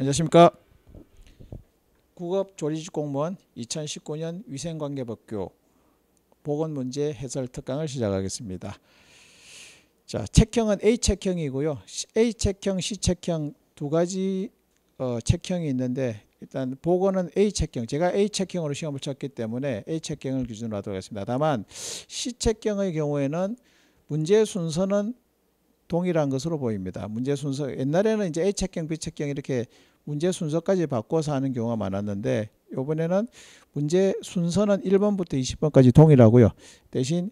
안녕하십니까. 국업조리직공무원 2019년 위생관계법규 보건문제 해설 특강을 시작하겠습니다. 자, 책형은 A책형이고요. A책형, C책형 두 가지 어, 책형이 있는데 일단 보건은 A책형, 제가 A책형으로 시험을 쳤기 때문에 A책형을 기준으로 하도록 하겠습니다. 다만 C책형의 경우에는 문제 순서는 동일한 것으로 보입니다. 문제 순서 옛날에는 이제 A책형, B책형 이렇게 문제 순서까지 바꿔서 하는 경우가 많았는데 요번에는 문제 순서는 1번부터 20번까지 동일하고요. 대신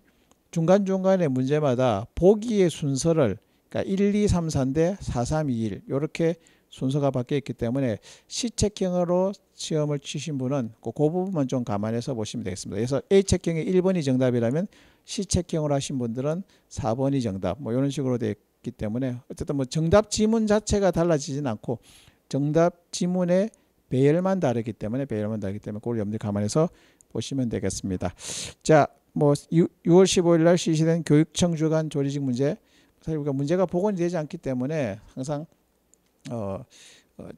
중간중간에 문제마다 보기의 순서를 그러니까 1, 2, 3, 4인데 4, 3, 2, 1 이렇게 순서가 바뀌어 있기 때문에 시체킹으로 시험을 치신 분은 그, 그 부분만 좀 감안해서 보시면 되겠습니다. 그래서 a 체킹의 1번이 정답이라면 시체킹으로 하신 분들은 4번이 정답 뭐 이런 식으로 되어 있기 때문에 어쨌든 뭐 정답 지문 자체가 달라지진 않고 정답 지문의 배열만 다르기 때문에 배열만 다르기 때문에 그걸 여러분 감안해서 보시면 되겠습니다. 자, 뭐 6, 월 15일 날 실시된 교육청 주간 조리직 문제 사실 우리가 문제가 복원이 되지 않기 때문에 항상 어, 어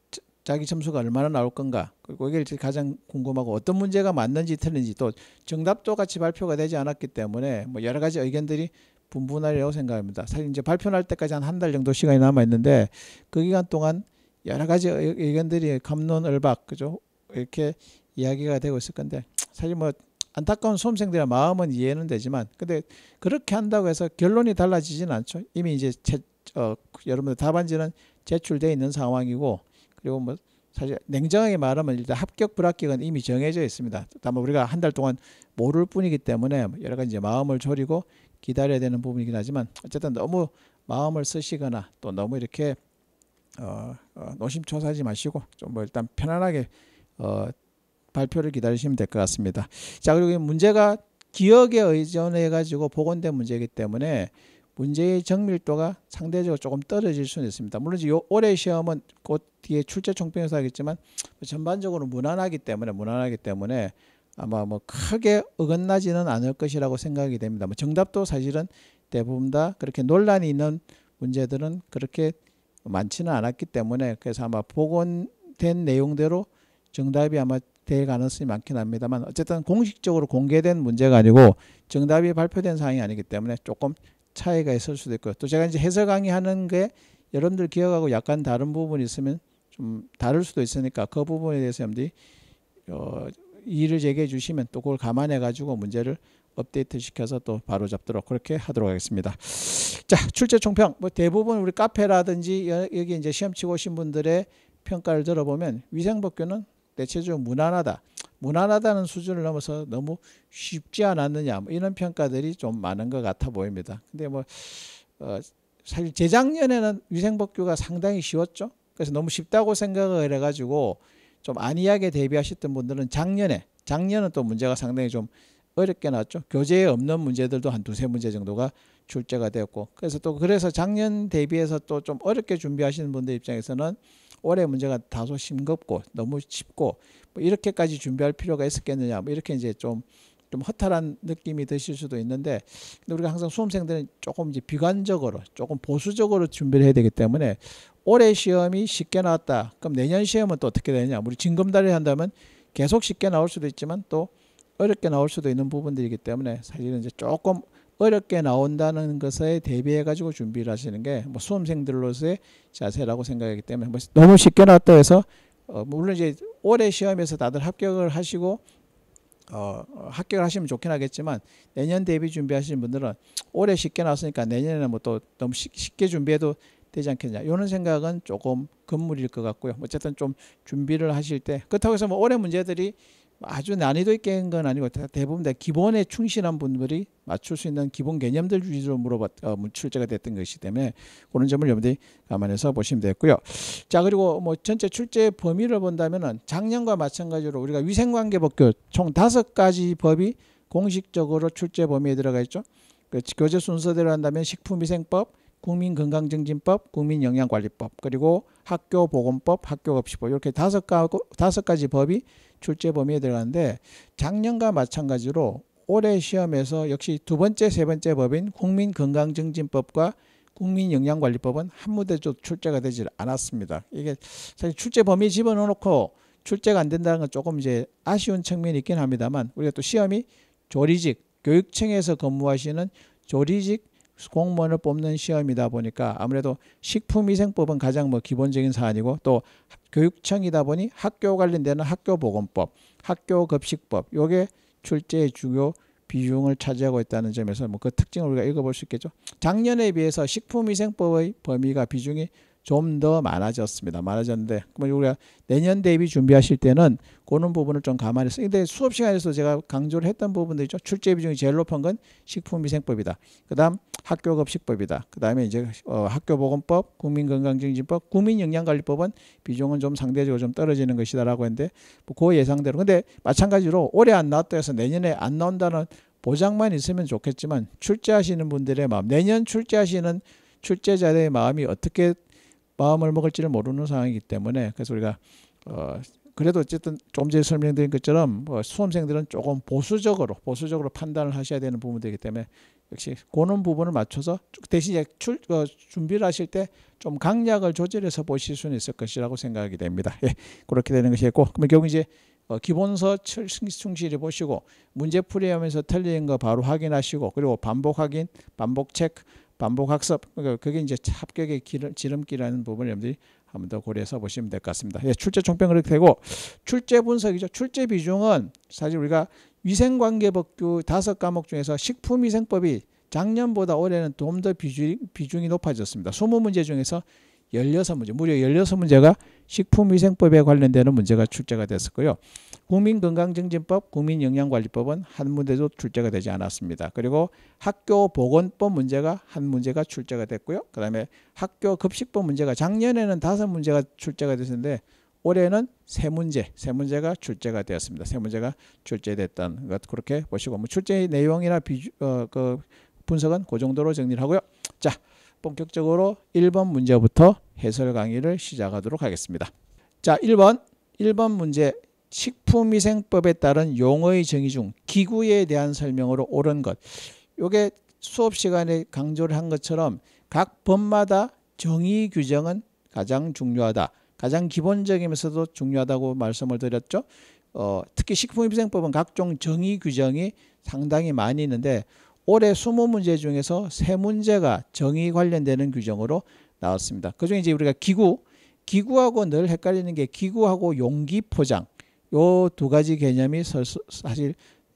자기 점수가 얼마나 나올 건가 그리고 이게 가장 궁금하고 어떤 문제가 맞는지 틀린지 또 정답도 같이 발표가 되지 않았기 때문에 뭐 여러 가지 의견들이 분분하리라고 생각합니다. 사실 이제 발표날 때까지 한 한 달 정도 시간이 남아 있는데 그 기간 동안 여러 가지 의견들이 감론을박 그죠 이렇게 이야기가 되고 있을 건데 사실 뭐 안타까운 수험생들의 마음은 이해는 되지만 근데 그렇게 한다고 해서 결론이 달라지진 않죠 이미 이제 제, 어, 여러분들 답안지는 제출되어 있는 상황이고 그리고 뭐 사실 냉정하게 말하면 일단 합격 불합격은 이미 정해져 있습니다. 다만 우리가 한 달 동안 모를 뿐이기 때문에 여러 가지 이제 마음을 졸이고 기다려야 되는 부분이긴 하지만 어쨌든 너무 마음을 쓰시거나 또 너무 이렇게 어, 어, 노심초사하지 마시고 좀 뭐 일단 편안하게 어, 발표를 기다리시면 될 것 같습니다. 자 그리고 문제가 기억에 의존해 가지고 복원된 문제이기 때문에 문제의 정밀도가 상대적으로 조금 떨어질 수는 있습니다. 물론 요 올해 시험은 곧 뒤에 출제 총평에서 하겠지만 전반적으로 무난하기 때문에 무난하기 때문에 아마 뭐 크게 어긋나지는 않을 것이라고 생각이 됩니다. 뭐 정답도 사실은 대부분 다 그렇게 논란이 있는 문제들은 그렇게 많지는 않았기 때문에 그래서 아마 복원된 내용대로 정답이 아마 될 가능성이 많긴 합니다만 어쨌든 공식적으로 공개된 문제가 아니고 정답이 발표된 사항이 아니기 때문에 조금 차이가 있을 수도 있고요. 또 제가 이제 해설 강의하는 게 여러분들 기억하고 약간 다른 부분이 있으면 좀 다를 수도 있으니까 그 부분에 대해서 여러분들이 어, 이의를 제기해 주시면 또 그걸 감안해 가지고 문제를 업데이트 시켜서 또 바로 잡도록 그렇게 하도록 하겠습니다. 자, 출제 총평. 뭐 대부분 우리 카페라든지 여기 이제 시험 치고 오신 분들의 평가를 들어보면 위생법규는 대체적으로 무난하다. 무난하다는 수준을 넘어서 너무 쉽지 않았느냐 뭐 이런 평가들이 좀 많은 것 같아 보입니다. 근데 뭐 어, 사실 재작년에는 위생법규가 상당히 쉬웠죠. 그래서 너무 쉽다고 생각을 해가지고 좀 안이하게 대비하셨던 분들은 작년에 작년은 또 문제가 상당히 좀 어렵게 나왔죠. 교재에 없는 문제들도 한 두세 문제 정도가 출제가 되었고 그래서 또 그래서 작년 대비해서 또 좀 어렵게 준비하시는 분들 입장에서는 올해 문제가 다소 싱겁고 너무 쉽고 뭐 이렇게까지 준비할 필요가 있었겠느냐 뭐 이렇게 이제 좀 좀 허탈한 느낌이 드실 수도 있는데 근데 우리가 항상 수험생들은 조금 이제 비관적으로 조금 보수적으로 준비를 해야 되기 때문에 올해 시험이 쉽게 나왔다 그럼 내년 시험은 또 어떻게 되느냐 우리 징검다리를 한다면 계속 쉽게 나올 수도 있지만 또 어렵게 나올 수도 있는 부분들이기 때문에 사실은 이제 조금 어렵게 나온다는 것에 대비해 가지고 준비를 하시는 게 뭐 수험생들로서의 자세라고 생각하기 때문에 뭐 너무 쉽게 나왔다 해서 어 뭐 물론 이제 올해 시험에서 다들 합격을 하시고 어 합격을 하시면 좋긴 하겠지만 내년 대비 준비하시는 분들은 올해 쉽게 나왔으니까 내년에는 뭐 또 너무 쉽게 준비해도 되지 않겠냐 이런 생각은 조금 금물일 것 같고요 어쨌든 좀 준비를 하실 때 그렇다고 해서 뭐 올해 문제들이 아주 난이도 있게 한 건 아니고 대부분 다 기본에 충실한 분들이 맞출 수 있는 기본 개념들 위주로 물어봤 어, 출제가 됐던 것이기 때문에 그런 점을 여러분들이 감안해서 보시면 되겠고요. 자 그리고 뭐 전체 출제 범위를 본다면은 작년과 마찬가지로 우리가 위생관계법규 총 다섯 가지 법이 공식적으로 출제 범위에 들어가 있죠. 그 교재 순서대로 한다면 식품위생법, 국민건강증진법, 국민영양관리법, 그리고 학교보건법, 학교급식법 이렇게 다섯, 가, 다섯 가지 법이 출제 범위에 들어가는데 작년과 마찬가지로 올해 시험에서 역시 두 번째, 세 번째 법인 국민건강증진법과 국민영양관리법은 한 무대도 출제가 되질 않았습니다. 이게 사실 출제 범위 집어넣어놓고 출제가 안 된다는 건 조금 이제 아쉬운 측면이 있긴 합니다만 우리가 또 시험이 조리직, 교육청에서 근무하시는 조리직 공무원을 뽑는 시험이다 보니까 아무래도 식품위생법은 가장 뭐 기본적인 사안이고 또 교육청이다 보니 학교 관련되는 학교보건법, 학교급식법 요게 출제의 주요 비중을 차지하고 있다는 점에서 뭐 그 특징을 우리가 읽어볼 수 있겠죠. 작년에 비해서 식품위생법의 범위가 비중이 좀더 많아졌습니다. 많아졌는데 그러 우리가 내년 대비 준비하실 때는 그런 부분을 좀 감안해서 근데 수업 시간에서 제가 강조를 했던 부분들 있죠. 출제 비중이 제일 높은 건 식품위생법이다. 그다음 학교급식법이다. 그다음에 이제 어, 학교보건법, 국민건강증진법, 국민영양관리법은 비중은 좀 상대적으로 좀 떨어지는 것이다라고 했는데 뭐그 예상대로 근데 마찬가지로 올해 안 나왔다 해서 내년에 안 나온다는 보장만 있으면 좋겠지만 출제하시는 분들의 마음 내년 출제하시는 출제자들의 마음이 어떻게 마음을 먹을지를 모르는 상황이기 때문에 그래서 우리가 어 그래도 어쨌든 조금 전에 설명드린 것처럼 뭐 수험생들은 조금 보수적으로 보수적으로 판단을 하셔야 되는 부분들이기 때문에 역시 고런 부분을 맞춰서 대신 이제 출, 어, 준비를 하실 때 좀 강약을 조절해서 보실 수는 있을 것이라고 생각이 됩니다. 예, 그렇게 되는 것이겠고 그러면 결국 이제 어, 기본서 충실히 보시고 문제 풀이하면서 틀린 거 바로 확인하시고 그리고 반복 확인, 반복 체크 반복 학습 그러니까 그게 이제 합격의 길, 지름길이라는 부분을 여러분들이 한번 더 고려해서 보시면 될 것 같습니다. 예, 출제 총평 그렇게 되고 출제 분석이죠. 출제 비중은 사실 우리가 위생관계법규 다섯 과목 중에서 식품위생법이 작년보다 올해는 좀 더 비중, 비중이 높아졌습니다. 20문제 중에서 16문제, 무려 16문제가 식품위생법에 관련되는 문제가 출제가 됐었고요. 국민건강증진법, 국민영양관리법은 한 문제도 출제가 되지 않았습니다. 그리고 학교보건법 문제가 한 문제가 출제가 됐고요. 그 다음에 학교급식법 문제가 작년에는 다섯 문제가 출제가 됐는데 올해는 세 문제, 세 문제가 출제가 되었습니다. 세 문제가 출제됐던 것 그렇게 보시고 뭐 출제 내용이나 비주, 어, 그 분석은 그 정도로 정리를 하고요. 자, 본격적으로 1번 문제부터 해설 강의를 시작하도록 하겠습니다. 자, 1번 1번 문제 식품위생법에 따른 용어의 정의 중 기구에 대한 설명으로 옳은 것. 요게 수업 시간에 강조를 한 것처럼 각 법마다 정의 규정은 가장 중요하다. 가장 기본적이면서도 중요하다고 말씀을 드렸죠. 어, 특히 식품위생법은 각종 정의 규정이 상당히 많이 있는데 올해 20문제 중에서 세문제가 정의 관련되는 규정으로 나왔습니다. 그중에 이제 우리가 기구, 기구하고 늘 헷갈리는 게 기구하고 용기 포장. 요두 가지 개념이 사실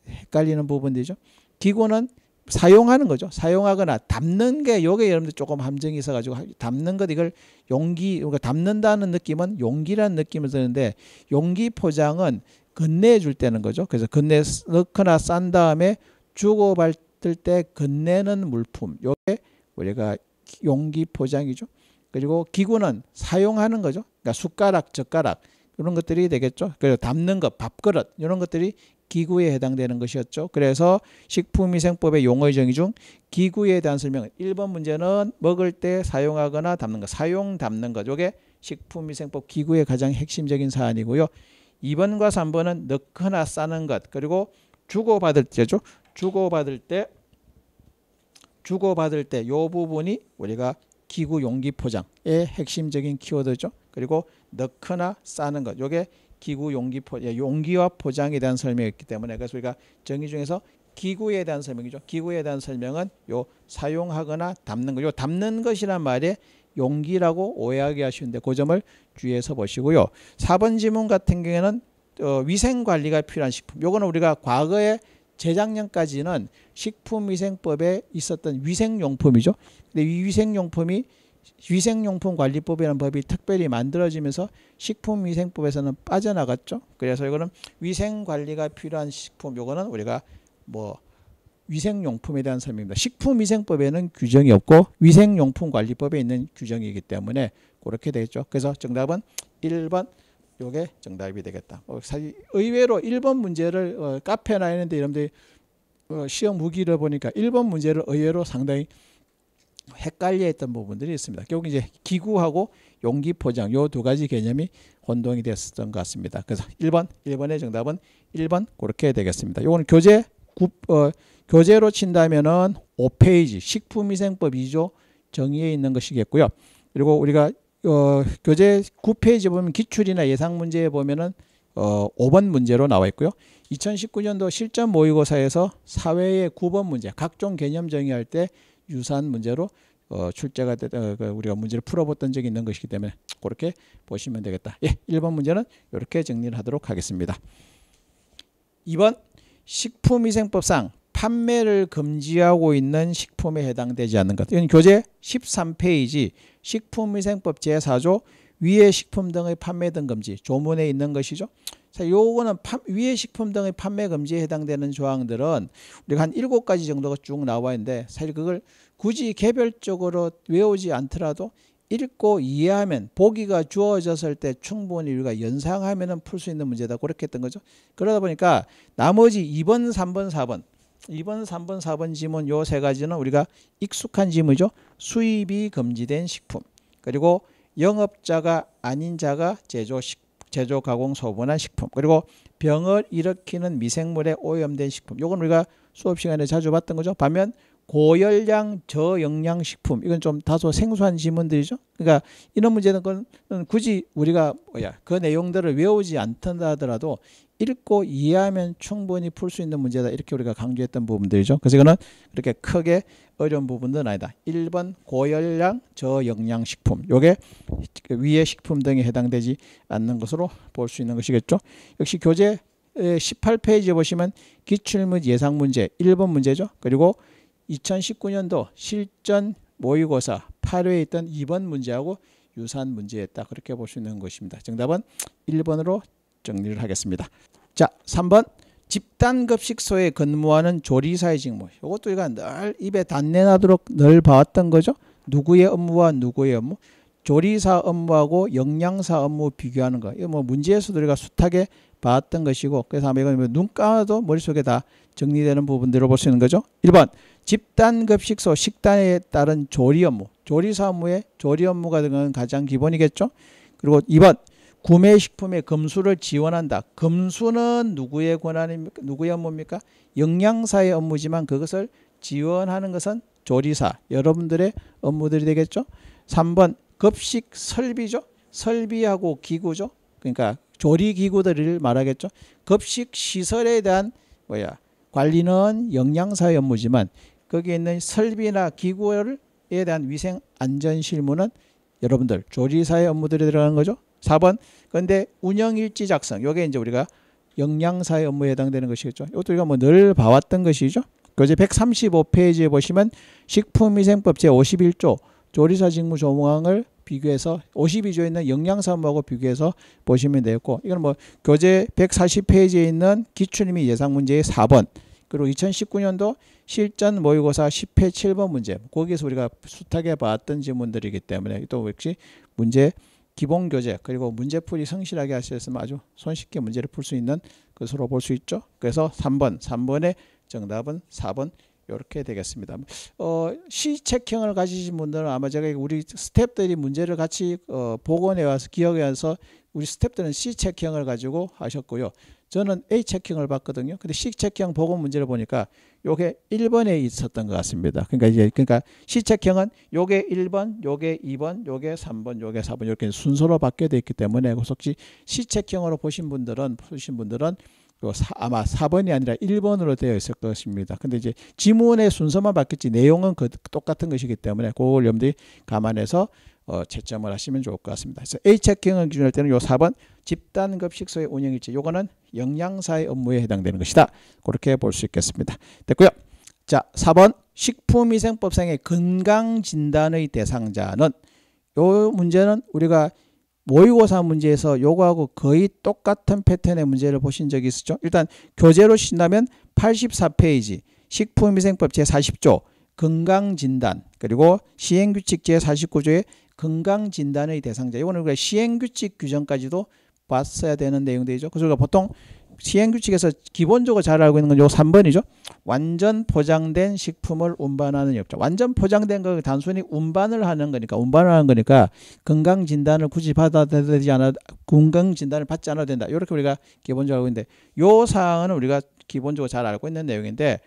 헷갈리는 부분들이죠. 기구는 사용하는 거죠. 사용하거나 담는 게 요게 여러분들 조금 함정이 있어 가지고 담는 것 이걸 용기 그러니까 담는다는 느낌은 용기라는 느낌을 드는데 용기 포장은 건네해 줄 때는 거죠. 그래서 건네 넣거나 싼 다음에 주고 받을 때 건네는 물품. 요게 우리가 용기 포장이죠. 그리고 기구는 사용하는 거죠. 그러니까 숟가락, 젓가락 이런 것들이 되겠죠. 그리고 담는 것, 밥그릇 이런 것들이 기구에 해당되는 것이었죠. 그래서 식품위생법의 용어의 정의 중 기구에 대한 설명. 은 1번 문제는 먹을 때 사용하거나 담는 것, 사용 담는 것. 이게 식품위생법 기구의 가장 핵심적인 사안이고요. 2번과 3번은 넣거나 싸는 것. 그리고 주고받을 때죠. 주고받을 때 주고받을 때 요 부분이 우리가 기구 용기 포장의 핵심적인 키워드죠. 그리고 넣거나 싸는 것. 요게 기구 용기 포, 예, 용기와 포장에 대한 설명이었기 때문에 그래서 우리가 정의 중에서 기구에 대한 설명이죠. 기구에 대한 설명은 요 사용하거나 담는 거. 요 담는 것이란 말에 용기라고 오해하기 하시는데 그 점을 주의해서 보시고요. 4번 지문 같은 경우에는 어, 위생 관리가 필요한 식품. 요거는 우리가 과거에 재작년까지는 식품위생법에 있었던 위생용품이죠. 근데 이 위생용품이 위생용품관리법이라는 법이 특별히 만들어지면서 식품위생법에서는 빠져나갔죠. 그래서 이거는 위생관리가 필요한 식품, 요거는 우리가 뭐 위생용품에 대한 설명입니다. 식품위생법에는 규정이 없고 위생용품관리법에 있는 규정이기 때문에 그렇게 되겠죠. 그래서 정답은 1번 요게 정답이 되겠다. 어, 사실 의외로 1번 문제를 어, 카페나 이는데 여러분들이 어, 시험 무기를 보니까 1번 문제를 의외로 상당히 뭐 헷갈려했던 부분들이 있습니다. 결국 이제 기구하고 용기 포장 요 두 가지 개념이 혼동이 됐었던 것 같습니다. 그래서 1번 1번의 정답은 1번 그렇게 되겠습니다. 요거는 교재 구, 어, 교재로 친다면은 5페이지 식품위생법 2조 정의에 있는 것이겠고요. 그리고 우리가 어, 교재 9페이지 보면 기출이나 예상 문제에 보면은 어, 5번 문제로 나와 있고요. 2019년도 실전 모의고사에서 사회의 9번 문제, 각종 개념 정의할 때 유사한 문제로 어, 출제가 되, 어, 그 우리가 문제를 풀어봤던 적이 있는 것이기 때문에 그렇게 보시면 되겠다. 예, 1번 문제는 이렇게 정리를 하도록 하겠습니다. 2번 식품위생법상 판매를 금지하고 있는 식품에 해당되지 않는 것. 이건 교재 13페이지 식품위생법 제4조 위의 식품 등의 판매 등 금지 조문에 있는 것이죠. 자, 요거는 파, 위의 식품 등의 판매 금지에 해당되는 조항들은 우리가 한 일곱 가지 정도가 쭉 나와 있는데 사실 그걸 굳이 개별적으로 외우지 않더라도 읽고 이해하면 보기가 주어졌을 때 충분히 우리가 연상하면풀 수 있는 문제다. 그렇게 했던 거죠. 그러다 보니까 나머지 2번, 3번, 4번 2번, 3번, 4번 지문 요세 가지는 우리가 익숙한 지문이죠. 수입이 금지된 식품. 그리고 영업자가 아닌 자가 제조 식품. 제조, 가공, 소분한 식품 그리고 병을 일으키는 미생물에 오염된 식품 요건 우리가 수업 시간에 자주 봤던 거죠. 반면 고열량 저영양 식품 이건 좀 다소 생소한 질문들이죠 그러니까 이런 문제는 굳이 우리가 뭐야 그 내용들을 외우지 않다 던 하더라도 읽고 이해하면 충분히 풀 수 있는 문제다. 이렇게 우리가 강조했던 부분들이죠. 그래서 이거는 그렇게 크게 어려운 부분은 아니다. 1번 고열량 저영양식품. 요게 위의 식품 등에 해당되지 않는 것으로 볼 수 있는 것이겠죠. 역시 교재 18페이지 보시면 기출문 예상 문제 1번 문제죠. 그리고 2019년도 실전 모의고사 8회에 있던 2번 문제하고 유사한 문제였다. 그렇게 볼 수 있는 것입니다. 정답은 1번으로 정리를 하겠습니다. 자, 3번 집단급식소에 근무하는 조리사의 직무. 이것도 우리가 늘 입에 단내 나도록 늘 봐왔던 거죠. 누구의 업무와 누구의 업무. 조리사 업무하고 영양사 업무 비교하는 거. 이거 뭐 문제에서도 우리가 숱하게 봤던 것이고 그래서 아마 이건 눈 감아도 머릿속에 다 정리되는 부분들을 볼 수 있는 거죠. 1번 집단급식소 식단에 따른 조리 업무. 조리사 업무의 조리 업무가 되는 건 가장 기본이겠죠. 그리고 2번 구매식품의 검수를 지원한다. 금수는 누구의 권한입니까? 누구의 업무입니까? 영양사의 업무지만 그것을 지원하는 것은 조리사, 여러분들의 업무들이 되겠죠. 3번 급식 설비죠. 설비하고 기구죠. 그러니까 조리기구들을 말하겠죠. 급식 시설에 대한 뭐야 관리는 영양사의 업무지만 거기에 있는 설비나 기구에 대한 위생 안전 실무는 여러분들 조리사의 업무들이 들어가는 거죠. 4번. 그런데 운영일지 작성. 요게 이제 우리가 영양사의 업무에 해당되는 것이겠죠. 이것도 우리가 뭐 늘 봐왔던 것이죠. 교재 135페이지에 보시면 식품위생법 제51조 조리사 직무 조항을 비교해서 52조에 있는 영양사무하고 비교해서 보시면 되겠고 이건 뭐 교재 140페이지에 있는 기출임의 예상문제의 4번 그리고 2019년도 실전 모의고사 10회 7번 문제 거기에서 우리가 숱하게 봤던 질문들이기 때문에 또 역시 문제 기본 교재 그리고 문제풀이 성실하게 하셨으면 아주 손쉽게 문제를 풀 수 있는 것으로 볼 수 있죠. 그래서 3번, 3번의 정답은 4번 이렇게 되겠습니다. 어, 시책형을 가지신 분들은 아마 제가 우리 스탭들이 문제를 같이 어, 복원해 와서 기억해 와서 우리 스탭들은 시책형을 가지고 하셨고요. 저는 A 체킹을 봤거든요. 근데 C 체킹 보건 문제를 보니까 요게 1번에 있었던 것 같습니다. 그러니까 이제 그러니까 C 체킹은 요게 1번, 요게 2번, 요게 3번, 요게 4번 이렇게 순서로 바뀌어 돼 있기 때문에 혹시 C 체킹으로 보신 분들은 보신 분들은 사, 아마 4번이 아니라 1번으로 되어 있을 것입니다. 근데 이제 지문의 순서만 바뀌지 내용은 그 똑같은 것이기 때문에 그걸 여러분 감안해서 어, 채점을 하시면 좋을 것 같습니다. 그래서 H책 경영 기준할 때는 요 4번 집단급식소의 운영일지 요거는 영양사의 업무에 해당되는 것이다. 그렇게 볼 수 있겠습니다. 됐고요. 자 4번 식품위생법상의 건강진단의 대상자는 요 문제는 우리가 모의고사 문제에서 요거하고 거의 똑같은 패턴의 문제를 보신 적이 있었죠. 일단 교재로 신다면 84페이지 식품위생법 제40조 건강진단 그리고 시행규칙 제49조의 건강진단의 대상자 이거는 우리가 시행규칙 규정까지도 봤어야 되는 내용들이죠. 그래서 우리가 보통 시행규칙에서 기본적으로 잘 알고 있는 건요 3번이죠. 완전 포장된 식품을 운반하는 업자. 완전 포장된 거 단순히 운반을 하는 거니까 운반을 하는 거니까 건강 진단을 굳이 받아야 되지 않아 건강 진단을 받지 않아도 된다. 이렇게 우리가 기본적으로 알고 있는데 요 사항은 우리가 기본적으로 잘 알고 있는 내용인데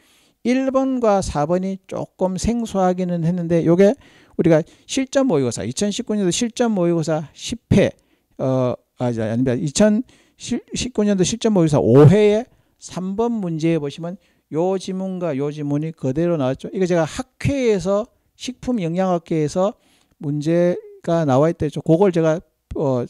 1번과 4번이 조금 생소하기는 했는데 요게 우리가 실전 모의고사 2019년도 실전 모의고사 10회 어 아니 아닙니다. 2019년도 실전 모의고사 5회에 3번 문제에 보시면 요 지문과 요 지문이 그대로 나왔죠. 이거 제가 학회에서 식품 영양학회에서 문제가 나와 있대죠 그걸 제가 어,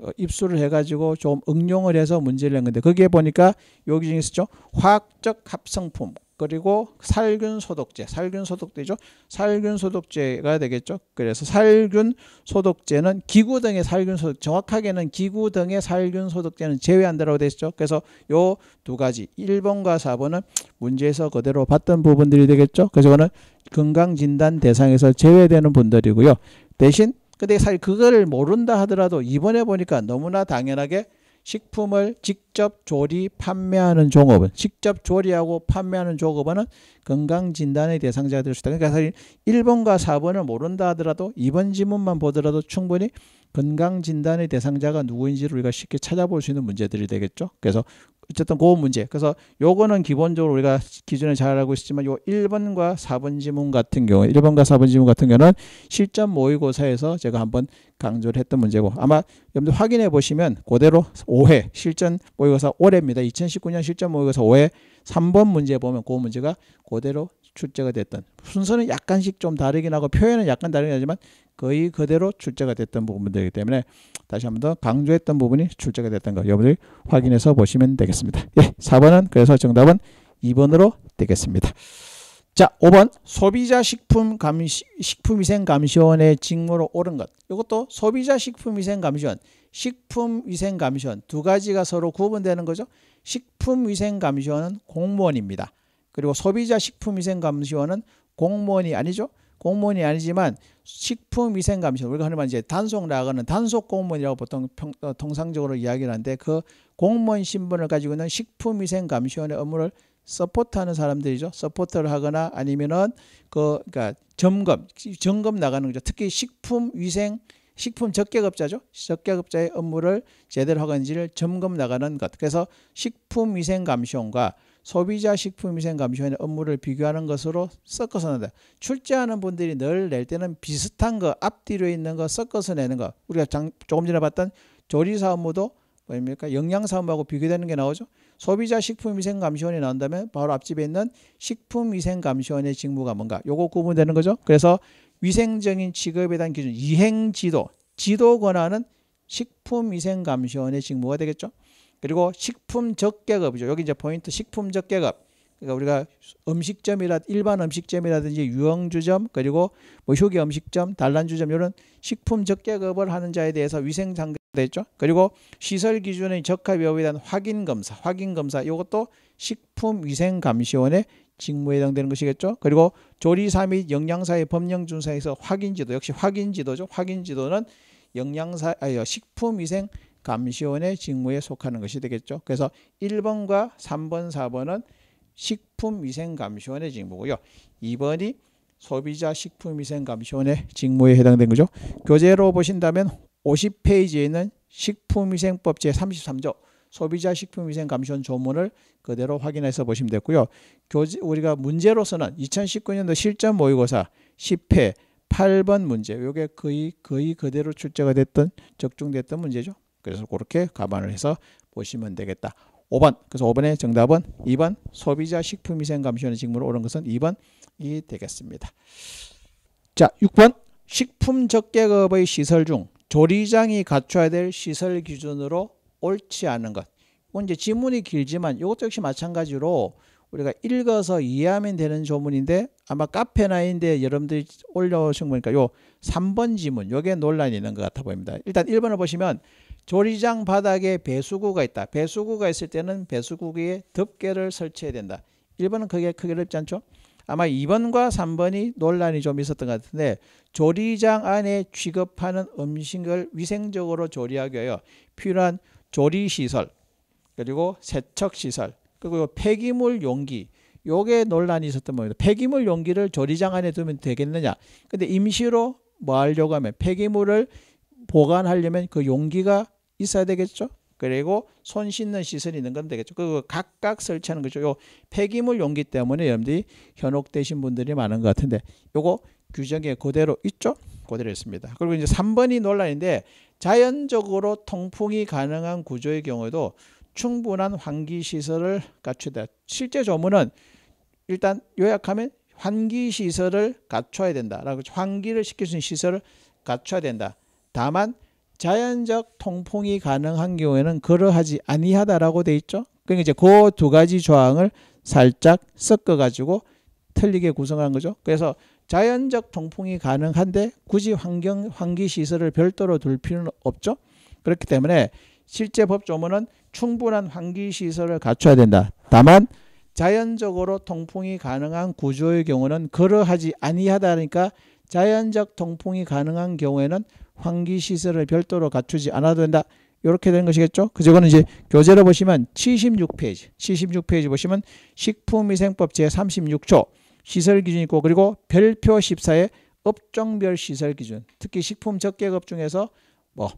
어 입수를 해가지고 좀 응용을 해서 문제를 낸 건데 거기에 보니까 여기 중에서 죠 화학적 합성품 그리고 살균 소독제, 살균 소독제죠. 살균 소독제가 되겠죠. 그래서 살균 소독제는 기구 등의 살균 소독, 정확하게는 기구 등의 살균 소독제는 제외한다고 라 되어 있죠. 그래서 요 두 가지, 1번과 4번은 문제에서 그대로 봤던 부분들이 되겠죠. 그래서 이거는 건강진단 대상에서 제외되는 분들이고요. 대신 근데 사실 그걸 모른다 하더라도 이번에 보니까 너무나 당연하게 식품을 직접 조리 판매하는 종업원, 직접 조리하고 판매하는 종업원은 건강진단의 대상자가 될수 있다. 그러니까 사실 1번과 4번을 모른다 하더라도 2번 지문만 보더라도 충분히 건강진단의 대상자가 누구인지를 우리가 쉽게 찾아볼 수 있는 문제들이 되겠죠. 그래서 어쨌든 그 문제. 그래서 요거는 기본적으로 우리가 기준을 잘 알고 있지만 요 1번과 4번 지문 같은 경우 1번과 4번 지문 같은 경우는 실전 모의고사에서 제가 한번 강조를 했던 문제고 아마 여러분들 확인해 보시면 그대로 5회 실전 모의고사 올해입니다. 2019년 실전 모의고사 5회 3번 문제 보면 그 문제가 그대로 출제가 됐던 순서는 약간씩 좀 다르긴 하고 표현은 약간 다르긴 하지만 거의 그대로 출제가 됐던 부분들이기 때문에 다시 한번 더 강조했던 부분이 출제가 됐던 거여러분들 확인해서 보시면 되겠습니다. 예, 4번은 그래서 정답은 2번으로 되겠습니다. 자, 5번 소비자 식품 감시 식품 위생 감시원의 직무로 옳은 것. 이것도 소비자 식품 위생 감시원, 식품 위생 감시원 두 가지가 서로 구분되는 거죠. 식품 위생 감시원은 공무원입니다. 그리고 소비자 식품위생감시원은 공무원이 아니죠. 공무원이 아니지만 식품위생감시원 우리가 흔는말 이제 단속 나가는 단속 공무원이라고 보통 평, 어, 통상적으로 이야기를 하는데 그 공무원 신분을 가지고 있는 식품위생감시원의 업무를 서포트하는 사람들이죠. 서포트를 하거나 아니면은 그 그러니까 점검 점검 나가는 거죠. 특히 식품위생 식품 적계급자죠. 적계급자의 업무를 제대로 하건지를 점검 나가는 것. 그래서 식품위생감시원과 소비자 식품위생 감시원의 업무를 비교하는 것으로 섞어서 낸다. 출제하는 분들이 늘 낼 때는 비슷한 거 앞뒤로 있는 거 섞어서 내는 거. 우리가 장, 조금 전에 봤던 조리사 업무도 뭡니까 영양사 업무하고 비교되는 게 나오죠. 소비자 식품위생 감시원이 나온다면 바로 앞집에 있는 식품위생 감시원의 직무가 뭔가. 요거 구분되는 거죠. 그래서 위생적인 취급에 대한 기준 이행 지도 지도 권한은 식품위생감시원의 직무가 되겠죠. 그리고 식품 적객업이죠. 여기 이제 포인트 식품 적객업. 그러니까 우리가 음식점이라 일반 음식점이라든지 유흥주점 그리고 뭐 휴게 음식점, 단란주점 이런 식품 적객업을 하는 자에 대해서 위생 상대했죠. 그리고 시설 기준의 적합 여부에 대한 확인 검사, 확인 검사 이것도 식품 위생 감시원의 직무에 해당되는 것이겠죠. 그리고 조리사 및 영양사의 법령 준수에서 확인 지도 역시 확인 지도죠. 확인 지도는 영양사 아니 요 식품 위생 감시원의 직무에 속하는 것이 되겠죠. 그래서 1번과 3번, 4번은 식품위생감시원의 직무고요. 2번이 소비자 식품위생감시원의 직무에 해당된 거죠. 교재로 보신다면 50페이지에 있는 식품위생법 제33조 소비자 식품위생감시원 조문을 그대로 확인해서 보시면 됐고요. 교재 우리가 문제로서는 2019년도 실전 모의고사 10회 8번 문제. 요게 거의 거의 그대로 출제가 됐던 적중됐던 문제죠. 그래서 그렇게 감안을 해서 보시면 되겠다. 5번. 그래서 5번의 정답은 2번 소비자 식품위생 감시원의 직무를 오른 것은 2번이 되겠습니다. 자, 6번. 식품 적객업의 시설 중 조리장이 갖춰야 될 시설 기준으로 옳지 않은 것. 이건 이제 지문이 길지만 이것도 역시 마찬가지로 우리가 읽어서 이해하면 되는 조문인데 아마 카페나인데 여러분들이 올려오신 거니까 요 3번 지문 요게 논란이 있는 것 같아 보입니다. 일단 1번을 보시면 조리장 바닥에 배수구가 있다. 배수구가 있을 때는 배수구에 기 덮개를 설치해야 된다. 1번은 그게 크게 어렵지 않죠? 아마 2번과 3번이 논란이 좀 있었던 것 같은데 조리장 안에 취급하는 음식을 위생적으로 조리하기 위하여 필요한 조리시설 그리고 세척시설 그리고 폐기물 용기 요게 논란이 있었던 겁니다. 폐기물 용기를 조리장 안에 두면 되겠느냐 근데 임시로 뭐 하려고 하면 폐기물을 보관하려면 그 용기가 있어야 되겠죠. 그리고 손 씻는 시설이 있는 건 되겠죠. 그 각각 설치하는 거죠. 요 폐기물 용기 때문에 여러분들이 현혹되신 분들이 많은 것 같은데 요거 규정에 그대로 있죠. 그대로 있습니다. 그리고 이제 3번이 논란인데 자연적으로 통풍이 가능한 구조의 경우에도 충분한 환기 시설을 갖추다. 실제 조문은 일단 요약하면 환기 시설을 갖춰야 된다. 라고 환기를 시킬 수 있는 시설을 갖춰야 된다. 다만 자연적 통풍이 가능한 경우에는 그러하지 아니하다라고 돼 있죠. 그러니까 이제 그 두 가지 조항을 살짝 섞어 가지고 틀리게 구성한 거죠. 그래서 자연적 통풍이 가능한데 굳이 환경 환기 시설을 별도로 둘 필요는 없죠. 그렇기 때문에 실제 법조문은 충분한 환기 시설을 갖춰야 된다. 다만 자연적으로 통풍이 가능한 구조의 경우는 그러하지 아니하다니까 자연적 통풍이 가능한 경우에는 환기 시설을 별도로 갖추지 않아도 된다. 이렇게 된 것이겠죠. 그저거는 이제 교재로 보시면 76페이지, 76페이지 보시면 식품위생법 제36조 시설 기준 있고 그리고 별표 14에 업종별 시설 기준, 특히 식품 적객업 중에서 뭐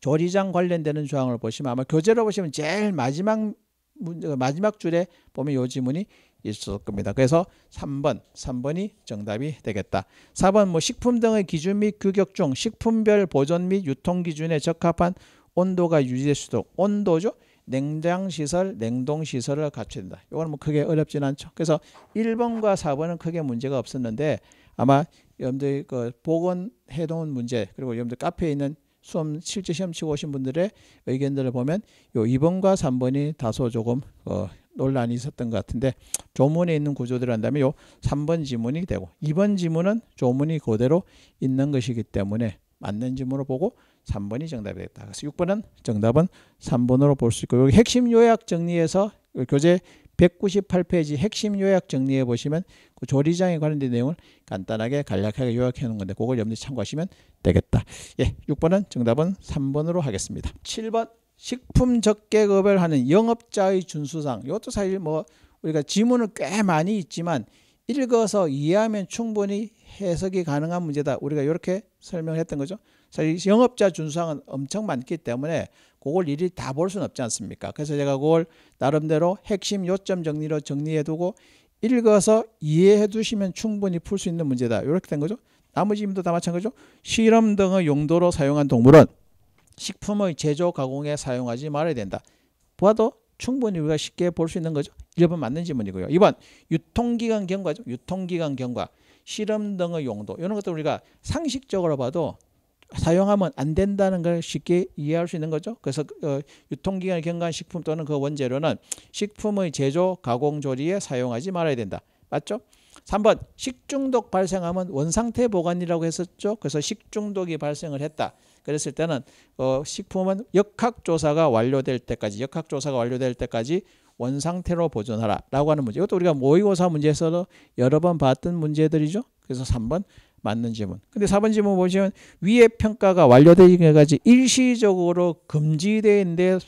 조리장 관련되는 조항을 보시면 아마 교재로 보시면 제일 마지막 문제가 마지막 줄에 보면 요 지문이 있을 겁니다. 그래서 3번, 3번이 정답이 되겠다. 4번 뭐 식품 등의 기준 및 규격 중 식품별 보존 및 유통 기준에 적합한 온도가 유지될 수도 온도죠. 냉장시설, 냉동시설을 갖춰야 된다. 이거는 뭐 크게 어렵진 않죠. 그래서 1번과 4번은 크게 문제가 없었는데 아마 여러분들 그 보건해놓은 문제 그리고 여러분들 카페에 있는 수험 실제 시험 치고 오신 분들의 의견들을 보면 요 2번과 3번이 다소 조금 어, 논란이 있었던 것 같은데 조문에 있는 구조들을 한다면 요 3번 지문이 되고 2번 지문은 조문이 그대로 있는 것이기 때문에 맞는 지문으로 보고 3번이 정답이 됐다. 그래서 6번은 정답은 3번으로 볼 수 있고 여기 핵심 요약 정리해서 교재 198페이지 핵심 요약 정리해 보시면 그 조리장에 관련된 내용을 간단하게 간략하게 요약해 놓은 건데 그걸 염두에 참고하시면 되겠다. 예, 6번은 정답은 3번으로 하겠습니다. 7번 식품 적게급을 하는 영업자의 준수상 이것도 사실 뭐 우리가 지문을 꽤 많이 있지만 읽어서 이해하면 충분히 해석이 가능한 문제다. 우리가 이렇게 설명했던 거죠. 사실 영업자 준수상은 엄청 많기 때문에 그걸 일일이 다 볼 수는 없지 않습니까? 그래서 제가 그걸 나름대로 핵심 요점 정리로 정리해 두고 읽어서 이해해 두시면 충분히 풀 수 있는 문제다. 이렇게 된 거죠. 나머지 힘도 다 마찬가지죠. 실험 등의 용도로 사용한 동물은 식품의 제조 가공에 사용하지 말아야 된다. 보아도 충분히 우리가 쉽게 볼 수 있는 거죠. 1번 맞는 질문이고요. 2번 유통기간 경과죠. 유통기간 경과. 실험 등의 용도. 이런 것도 우리가 상식적으로 봐도 사용하면 안 된다는 걸 쉽게 이해할 수 있는 거죠. 그래서 어, 유통기간을 경과한 식품 또는 그 원재료는 식품의 제조, 가공, 조리에 사용하지 말아야 된다. 맞죠? 3번 식중독 발생하면 원상태 보관이라고 했었죠. 그래서 식중독이 발생을 했다. 그랬을 때는 어, 식품은 역학조사가 완료될 때까지 역학조사가 완료될 때까지 원상태로 보존하라 라고 하는 문제. 이것도 우리가 모의고사 문제에서도 여러 번 봤던 문제들이죠. 그래서 3번 맞는 지문 근데 4번 지문 보시면 위에 평가가 완료되기까지 일시적으로 금지되는데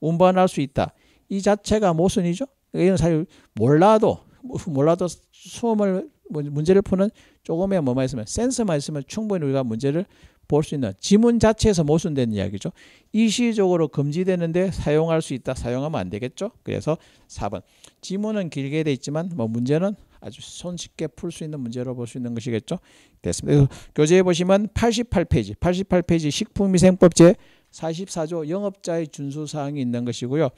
운반할 수 있다. 이 자체가 모순이죠. 이건 사실 몰라도 몰라도 수험을 뭐 문제를 푸는 조금의 뭐만 있으면 센스만 있으면 충분히 우리가 문제를 볼 수 있는 지문 자체에서 모순된 이야기죠. 일시적으로 금지되는데 사용할 수 있다. 사용하면 안 되겠죠. 그래서 4번. 지문은 길게 돼 있지만 뭐 문제는 아주 손쉽게 풀 수 있는 문제로 볼 수 있는 것이겠죠. 됐습니다. 교재에 보시면 88페이지, 88페이지 식품위생법 제 44조 영업자의 준수사항이 있는 것이고요.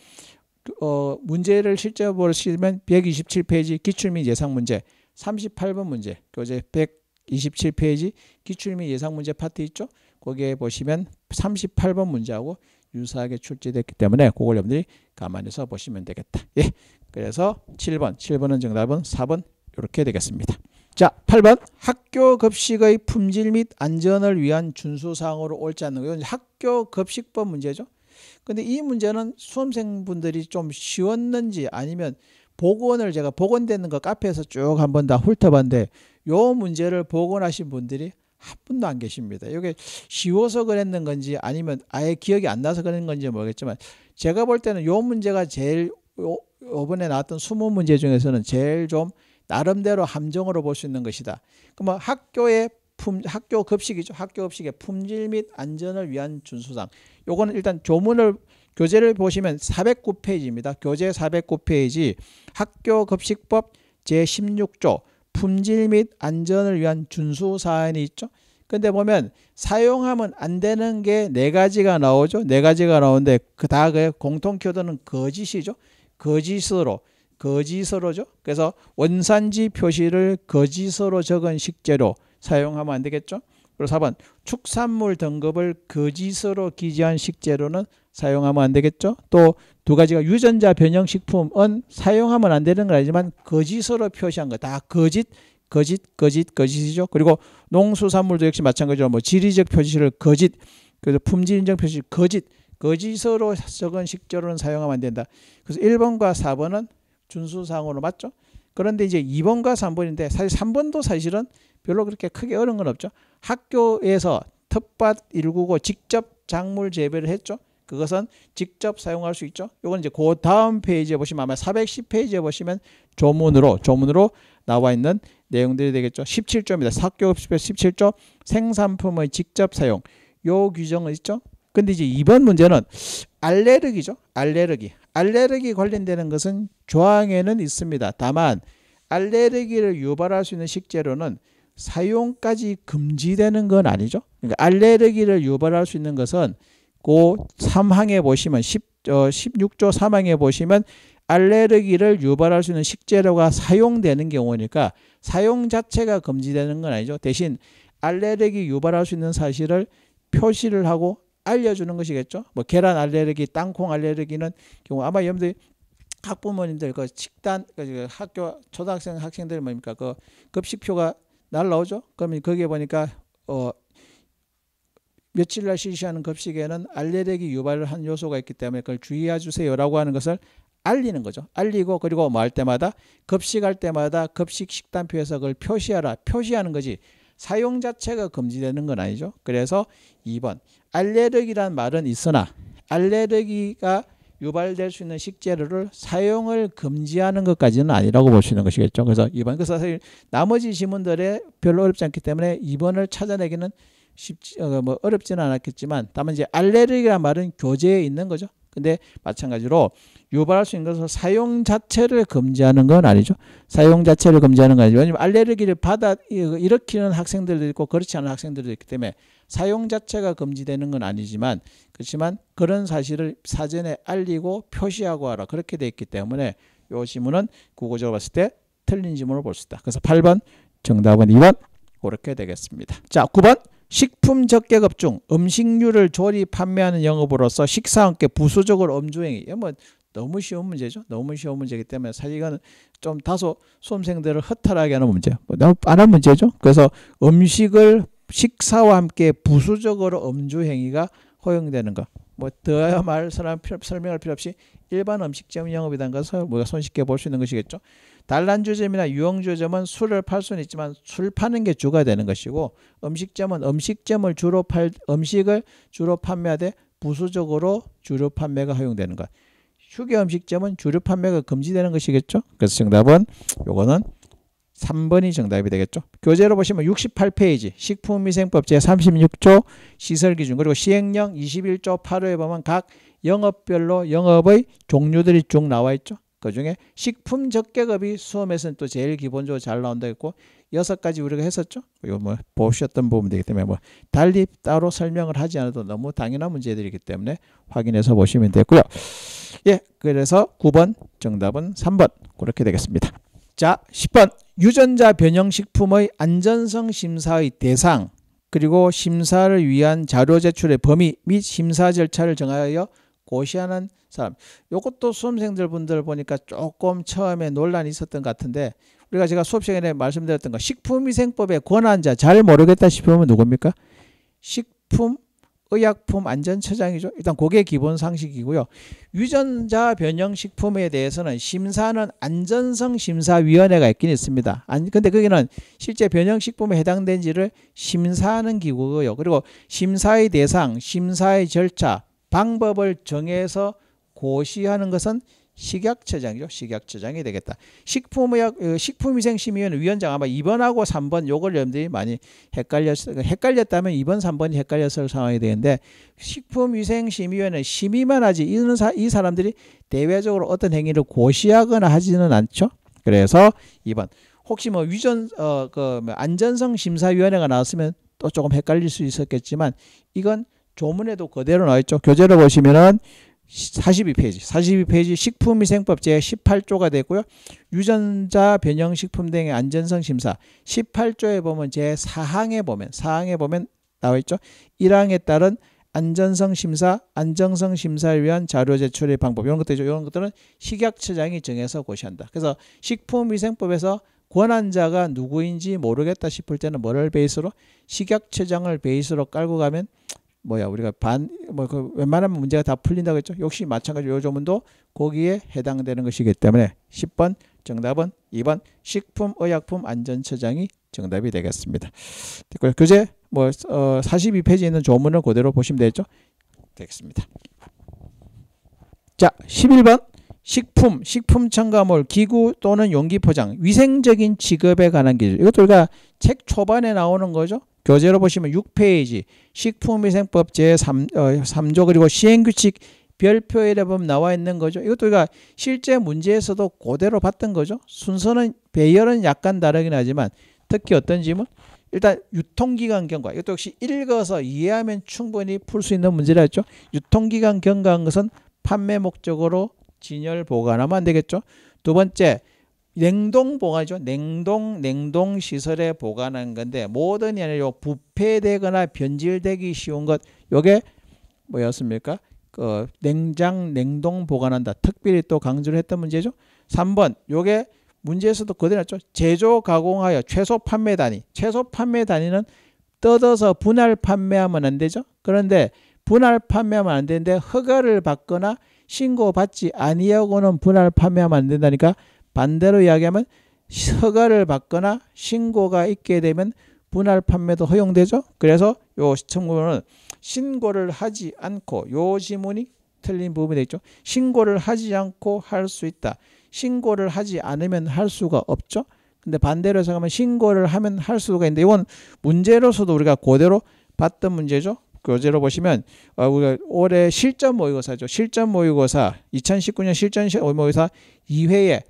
그, 어, 문제를 실제 보시면 127페이지 기출 및 예상 문제, 38번 문제, 교재 127페이지 기출 및 예상 문제 파트 있죠. 거기에 보시면 38번 문제하고 유사하게 출제됐기 때문에 그걸 여러분들이 감안해서 보시면 되겠다. 예. 그래서 7번, 7번은 정답은 4번 이렇게 되겠습니다. 자, 8번 학교 급식의 품질 및 안전을 위한 준수사항으로 옳지 않는 건 학교 급식법 문제죠. 근데 이 문제는 수험생분들이 좀 쉬웠는지 아니면 복원을 제가 복원되는 거 그 카페에서 쭉 한번 다 훑어봤는데 요 문제를 복원하신 분들이 한 분도 안 계십니다. 이게 쉬워서 그랬는 건지 아니면 아예 기억이 안 나서 그런 건지 모르겠지만 제가 볼 때는 요 문제가 제일 요, 요번에 나왔던 20문제 중에서는 제일 좀 나름대로 함정으로 볼 수 있는 것이다. 그러면 뭐 학교의 품, 학교 급식이죠. 학교 급식의 품질 및 안전을 위한 준수상. 요거는 일단 조문을 교재를 보시면 409페이지입니다. 교재 409페이지 학교 급식법 제16조 품질 및 안전을 위한 준수 사안이 있죠. 근데 보면 사용하면 안 되는 게 네 가지가 나오죠. 네 가지가 나오는데 그다 그 공통 키워드는 거짓이죠. 거짓으로 거짓으로죠 그래서 원산지 표시를 거짓으로 적은 식재료 사용하면 안 되겠죠. 그리고 4번 축산물 등급을 거짓으로 기재한 식재료는 사용하면 안 되겠죠. 또 두 가지가 유전자 변형 식품은 사용하면 안 되는 건 아니지만 거짓으로 표시한 거 다 거짓 거짓 거짓 거짓이죠. 그리고 농수산물도 역시 마찬가지로 뭐 지리적 표시를 거짓 그래서 품질 인정 표시 거짓 거짓으로 적은 식재료는 사용하면 안 된다. 그래서 1번과 4번은 준수사항으로 맞죠? 그런데 이제 2번과 3번인데 사실 3번도 사실은 별로 그렇게 크게 어려운 건 없죠. 학교에서 텃밭 일구고 직접 작물 재배를 했죠. 그것은 직접 사용할 수 있죠. 요건 이제 그 다음 페이지에 보시면 아마 410페이지에 보시면 조문으로 조문으로 나와 있는 내용들이 되겠죠. 17조입니다. 학교급식표 17조 생산품의 직접 사용 요 규정은 있죠. 근데 이제 이번 문제는 알레르기죠. 알레르기. 알레르기 관련되는 것은 조항에는 있습니다. 다만 알레르기를 유발할 수 있는 식재료는 사용까지 금지되는 건 아니죠. 그러니까 알레르기를 유발할 수 있는 것은 고 3항에 보시면 10, 어, 16조 3항에 보시면 알레르기를 유발할 수 있는 식재료가 사용되는 경우니까 사용 자체가 금지되는 건 아니죠. 대신 알레르기 유발할 수 있는 사실을 표시를 하고 알려주는 것이겠죠. 뭐 계란 알레르기, 땅콩 알레르기는 경우 아마 여러분들 학부모님들 그 식단 그 학교 초등학생 학생들 뭡니까 그 급식표가 날라오죠. 그러면 거기에 보니까 어 며칠 날 실시하는 급식에는 알레르기 유발을 한 요소가 있기 때문에 그걸 주의해 주세요라고 하는 것을 알리는 거죠. 알리고 그리고 뭐 할 때마다 급식할 때마다 급식 식단표에서 그걸 표시하라 표시하는 거지 사용 자체가 금지되는 건 아니죠. 그래서 2번 알레르기란 말은 있으나 알레르기가 유발될 수 있는 식재료를 사용을 금지하는 것까지는 아니라고 보시는 것이겠죠. 그래서 이번 그 사실 나머지 지문들에 별로 어렵지 않기 때문에 이번을 찾아내기는 쉽지 어, 뭐 어렵지는 않았겠지만 다만 이제 알레르기란 말은 교재에 있는 거죠. 근데 마찬가지로 유발할 수 있는 것은 사용 자체를 금지하는 건 아니죠. 사용 자체를 금지하는 건 아니죠. 왜냐면 알레르기를 받아 일으키는 학생들도 있고 그렇지 않은 학생들도 있기 때문에 사용 자체가 금지되는 건 아니지만 그렇지만 그런 사실을 사전에 알리고 표시하고 하라 그렇게 돼 있기 때문에 요 지문은 국어적으로 봤을 때 틀린 지문으로볼 수 있다. 그래서 8번 정답은 2번 그렇게 되겠습니다. 자 9번 식품 적계급 중 음식류를 조리 판매하는 영업으로서 식사함께 부수적으로 음주행위 뭐 너무 쉬운 문제죠. 너무 쉬운 문제이기 때문에 사실 이건 좀 다소 수험생들을 허탈하게 하는 문제. 뭐 너무 빠른 문제죠. 그래서 음식을 식사와 함께 부수적으로 음주 행위가 허용되는 것. 뭐 더야말 설명할 필요 없이 일반 음식점 영업이 대한 것을 우리가 손쉽게 볼 수 있는 것이겠죠. 단란주점이나 유흥주점은 술을 팔 수는 있지만 술 파는 게 주가 되는 것이고 음식점은 음식점을 주로 팔 음식을 주로 판매하되 부수적으로 주류 판매가 허용되는 것. 휴게 음식점은 주류 판매가 금지되는 것이겠죠. 그래서 정답은 요거는 3번이 정답이 되겠죠. 교재로 보시면 68페이지 식품위생법 제36조 시설기준 그리고 시행령 21조 8호에 보면 각 영업별로 영업의 종류들이 쭉 나와 있죠. 그 중에 식품 적객업이 수험에서는 또 제일 기본적으로 잘 나온다 했고 여섯 가지 우리가 했었죠. 이거 뭐 보셨던 부분 되기 때문에 뭐 달리 따로 설명을 하지 않아도 너무 당연한 문제들이기 때문에 확인해서 보시면 되고요. 예, 그래서 9번 정답은 3번 그렇게 되겠습니다. 자, 10번 유전자 변형식품의 안전성 심사의 대상 그리고 심사를 위한 자료 제출의 범위 및 심사 절차를 정하여 고시하는 사람. 요것도 수험생들 분들 보니까 조금 처음에 논란이 있었던 것 같은데 우리가 제가 수업 시간에 말씀드렸던 거 식품위생법의 권한자 잘 모르겠다 싶으면 누굽니까? 식품 의약품 안전처장이죠. 일단 그게 기본 상식이고요. 유전자 변형식품에 대해서는 심사는 안전성 심사위원회가 있긴 있습니다. 안, 근데 거기는 실제 변형식품에 해당된지를 심사하는 기구고요. 그리고 심사의 대상, 심사의 절차, 방법을 정해서 고시하는 것은 식약처장이죠. 식약처장이 되겠다. 식품의약 어, 식품위생심의위원 회 위원장 아마 2번하고 3번 요걸 여러분들이 많이 헷갈렸 헷갈렸다면 2번 3번이 헷갈렸을 상황이 되는데 식품위생심의위원회 심의만 하지 이는 사, 이 사람들이 대외적으로 어떤 행위를 고시하거나 하지는 않죠. 그래서 2번 혹시 뭐 위전 어그 뭐 안전성 심사위원회가 나왔으면 또 조금 헷갈릴 수 있었겠지만 이건 조문에도 그대로 나와 있죠. 교재를 보시면은 42페이지, 42페이지 식품위생법 제18조가 되고요. 유전자 변형 식품 등의 안전성 심사 18조에 보면 제4항에 보면 4항에 보면 나와 있죠. 1항에 따른 안전성 심사, 안정성 심사를 위한 자료 제출의 방법 이런 것들이죠. 이런 것들은 식약처장이 정해서 고시한다. 그래서 식품위생법에서 권한자가 누구인지 모르겠다 싶을 때는 뭐를 베이스로 식약처장을 베이스로 깔고 가면 뭐야 우리가 반 뭐 그웬만하면 문제가 다 풀린다고 했죠. 역시 마찬가지로 요 조문도 거기에 해당되는 것이기 때문에 10번 정답은 2번 식품의약품 안전처장이 정답이 되겠습니다. 됐고요. 교재 뭐 어, 42페이지 에 있는 조문을 그대로 보시면 되죠. 되겠습니다. 자, 11번 식품, 식품 첨가물, 기구 또는 용기 포장, 위생적인 직업에 관한 기준. 이것도 우리가 책 초반에 나오는 거죠. 교재로 보시면 6페이지 식품위생법 제3조 어, 그리고 시행규칙 별표에 보면 나와 있는 거죠. 이것도 우리가 그러니까 실제 문제에서도 그대로 봤던 거죠. 순서는 배열은 약간 다르긴 하지만 특히 어떤 질문? 일단 유통기간 경과 이것도 역시 읽어서 이해하면 충분히 풀 수 있는 문제라 했죠. 유통기간 경과한 것은 판매 목적으로 진열 보관하면 안 되겠죠. 두 번째 냉동 보관이죠. 냉동 냉동 시설에 보관한 건데 모든 연료 부패되거나 변질되기 쉬운 것 요게 뭐였습니까? 그 냉장 냉동 보관한다. 특별히 또 강조를 했던 문제죠. 3번 요게 문제에서도 그대로 했죠. 제조 가공하여 최소 판매 단위. 최소 판매 단위는 뜯어서 분할 판매하면 안 되죠. 그런데 분할 판매하면 안 되는데 허가를 받거나 신고받지 아니하고는 분할 판매하면 안 된다니까 반대로 이야기하면 허가를 받거나 신고가 있게 되면 분할 판매도 허용되죠. 그래서 요 청구는 신고를 하지 않고 요 지문이 틀린 부분이 되겠죠 신고를 하지 않고 할 수 있다. 신고를 하지 않으면 할 수가 없죠. 근데 반대로 생각하면 신고를 하면 할 수가 있는데 이건 문제로서도 우리가 고대로 봤던 문제죠. 교재로 보시면 어, 우리가 올해 실전 모의고사죠. 실전 모의고사 2019년 실전 모의고사 2회에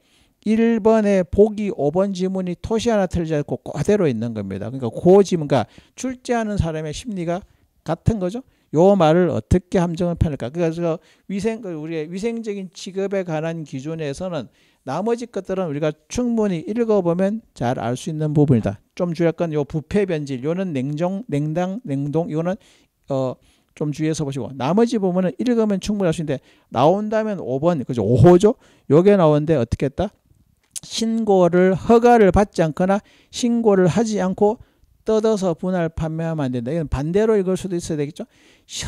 1번에 보기 5번 지문이 토시 하나 틀리지 않고 그대로 있는 겁니다. 그러니까 고그 지문, 과 그러니까 출제하는 사람의 심리가 같은 거죠. 요 말을 어떻게 함정을 펴낼까? 그래서 위생, 그 우리의 위생적인 직업에 관한 기준에서는 나머지 것들은 우리가 충분히 읽어보면 잘 알 수 있는 부분이다. 좀 주의할건 요 부패 변질, 요는 냉정, 냉당, 냉동, 요는 어, 좀 주의해서 보시고 나머지 부분은 읽으면 충분히 할수 있는데 나온다면 5번, 그죠? 5호죠? 요게 나오는데 어떻게 했다? 신고를 허가를 받지 않거나 신고를 하지 않고 뜯어서 분할 판매하면 안 된다. 이건 반대로 읽을 수도 있어야 되겠죠.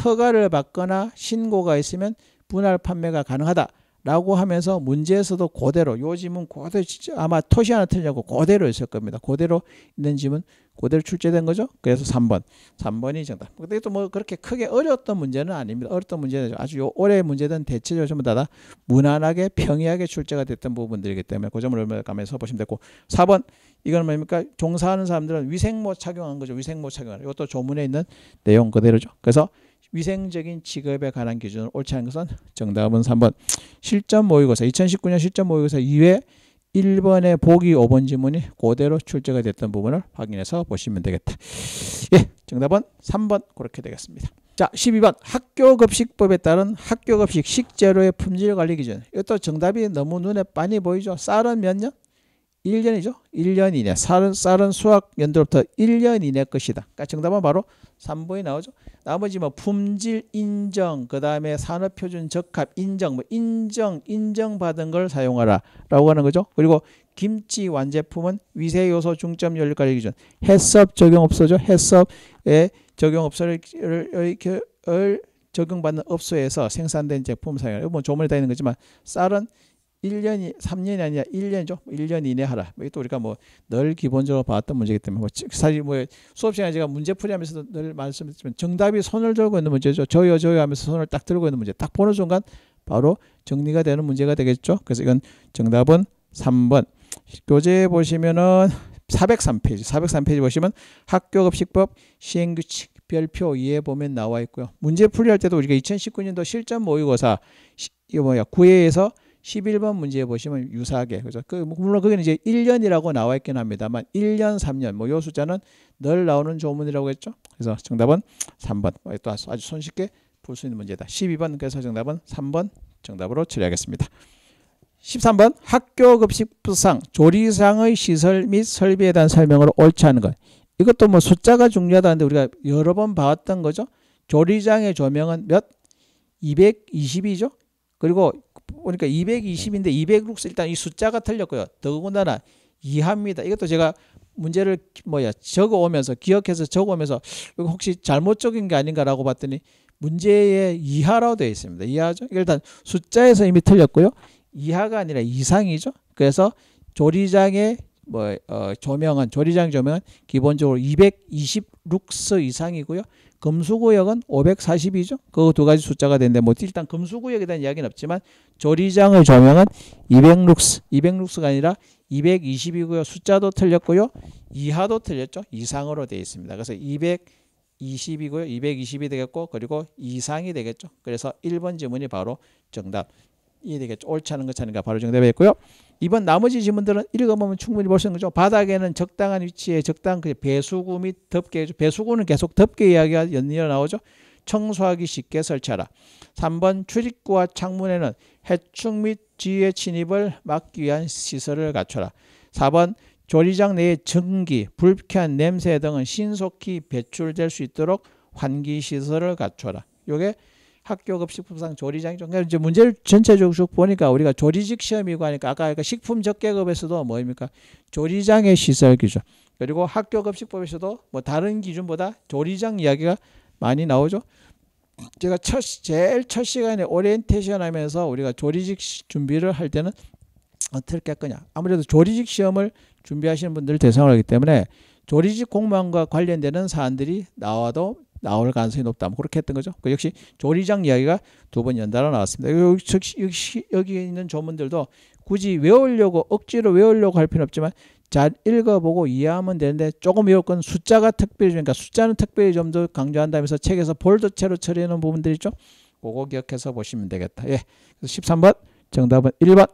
허가를 받거나 신고가 있으면 분할 판매가 가능하다. 라고 하면서 문제에서도 그대로 요 지문 그대로 아마 토시 하나 틀려냐고 그대로 있을 겁니다. 그대로 있는 지문 그대로 출제된 거죠. 그래서 3번. 3번이 정답. 근데 또뭐 그렇게 크게 어려웠던 문제는 아닙니다. 어려웠던 문제는 아주 요 올해 문제든 대체적으로 전부 다 무난하게 평이하게 출제가 됐던 부분들이기 때문에 그 점을 얼마 감해서 보시면 되고 4번. 이건 뭡니까? 종사하는 사람들은 위생모 착용한 거죠. 위생모 착용한. 이것도 조문에 있는 내용 그대로죠. 그래서 위생적인 직업에 관한 기준을 옳지 않은 것은 정답은 3번. 실전 모의고사 2019년 실전 모의고사 2회 1번의 보기 5번 지문이 그대로 출제가 됐던 부분을 확인해서 보시면 되겠다. 예, 정답은 3번 그렇게 되겠습니다. 자, 12번 학교급식법에 따른 학교급식 식재료의 품질 관리 기준. 이것도 정답이 너무 눈에 빤히 보이죠. 쌀은 몇 년? 1년이죠. 1년 이내. 쌀은, 쌀은 수학 연도부터 1년 이내 것이다. 그러니까 정답은 바로 3번이 나오죠. 나머지 뭐 품질 인정, 그 다음에 산업표준 적합 인정, 뭐 인정, 인정받은 걸 사용하라. 라고 하는 거죠. 그리고 김치 완제품은 위세요소 중점 연료 관리 기준. 해썹 적용업소죠. 해썹에 적용업소를 적용받는 업소에서 생산된 제품 사용. 을건뭐 조문에 다 있는 거지만 쌀은 1년이 3년이 아니라 1년이죠. 1년 뭐 이내 하라. 뭐 이게 또 우리가 뭐 늘 기본적으로 봤던 문제이기 때문에 뭐 사실 뭐 수업 시간에 제가 문제 풀이하면서도 늘 말씀드렸지만 정답이 손을 들고 있는 문제죠. 저요 저요 하면서 손을 딱 들고 있는 문제. 딱 보는 순간 바로 정리가 되는 문제가 되겠죠. 그래서 이건 정답은 3번. 교재에 보시면은 403페이지. 403페이지 보시면 학교급식법 시행규칙 별표 이에 보면 나와 있고요. 문제 풀이할 때도 우리가 2019년도 실전 모의고사 이 뭐야 구회에서 11번 문제 보시면 유사하게 그래서 그 뭐 물론 그게 이제 1년이라고 나와 있긴 합니다만 1년, 3년 뭐 요 숫자는 늘 나오는 조문이라고 했죠. 그래서 정답은 3번. 뭐 또 아주 손쉽게 볼수 있는 문제다. 12번 그래서 정답은 3번 정답으로 처리하겠습니다. 13번 학교 급식상 부 조리상의 시설 및 설비에 대한 설명으로 옳지 않은 것. 이것도 뭐 숫자가 중요하다는데 우리가 여러 번봤던 거죠. 조리장의 조명은 몇? 220이죠. 그리고 보니까 220인데 206 일단 이 숫자가 틀렸고요. 더군다나 이합니다. 이것도 제가 문제를 뭐야 적어오면서 기억해서 적어오면서 혹시 잘못 적은게 아닌가라고 봤더니 문제의 이하로 되어 있습니다. 이하죠. 일단 숫자에서 이미 틀렸고요. 이하가 아니라 이상이죠. 그래서 조리장의 뭐 어, 조명은 조리장 조명은 기본적으로 226서 이상이고요. 금수구역은 540이죠. 그 두 가지 숫자가 되는데 뭐 일단 금수구역에 대한 이야기는 없지만 조리장의 조명은 200룩스, 200룩스가 아니라 220이고요. 숫자도 틀렸고요. 이하도 틀렸죠. 이상으로 되어 있습니다. 그래서 220이고요. 220이 되겠고 그리고 이상이 되겠죠. 그래서 1번 지문이 바로 정답이 되겠죠. 옳지 않은 것찾는가 바로 정답이겠고요. 이번 나머지 지문들은 읽어보면 충분히 볼 수 있는 거죠. 바닥에는 적당한 위치에 적당한 그 배수구 및 덮개, 배수구는 계속 덮개 이야기가 연이어 나오죠. 청소하기 쉽게 설치하라. 3번 출입구와 창문에는 해충 및 지의 침입을 막기 위한 시설을 갖춰라. 4번 조리장 내의 전기, 불쾌한 냄새 등은 신속히 배출될 수 있도록 환기시설을 갖춰라. 요게 학교급 식품상 조리장이좀 그러니까 이제 문제를 전체적으로 쭉 보니까 우리가 조리직 시험이고 하니까 아까 그러니까 식품 적계급에서도 뭐입니까? 조리장의 시설 기준. 그리고 학교급 식법에서도 뭐 다른 기준보다 조리장 이야기가 많이 나오죠. 제가 첫 제일 첫 시간에 오리엔테이션 하면서 우리가 조리직 준비를 할 때는 어떻게 할 거냐. 아무래도 조리직 시험을 준비하시는 분들 대상으로 하기 때문에 조리직 공무원과 관련되는 사안들이 나와도 나올 가능성이 높다. 뭐 그렇게 했던 거죠. 그 역시 조리장 이야기가 두 번 연달아 나왔습니다. 여기, 여기, 여기 있는 조문들도 굳이 외우려고 억지로 외우려고 할 필요는 없지만 잘 읽어보고 이해하면 되는데 조금 외울 건 숫자가 특별히 그러니까 숫자는 특별히 좀 더 강조한다면서 책에서 볼드체로 처리해놓은 부분들이 죠 그거 기억해서 보시면 되겠다. 예. 그래서 13번 정답은 1번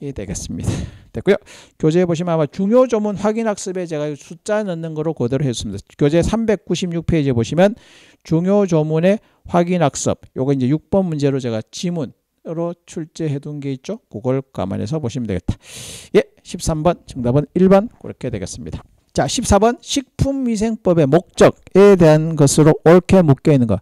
이 되겠습니다. 됐고요. 교재에 보시면 아마 중요 조문 확인 학습에 제가 숫자 넣는 거로 그대로 했습니다. 교재 396페이지에 보시면 중요 조문의 확인 학습. 요거 이제 6번 문제로 제가 지문으로 출제해 둔 게 있죠. 그걸 감안해서 보시면 되겠다. 예, 13번 정답은 1번 그렇게 되겠습니다. 자, 14번 식품위생법의 목적에 대한 것으로 옳게 묶여 있는 거.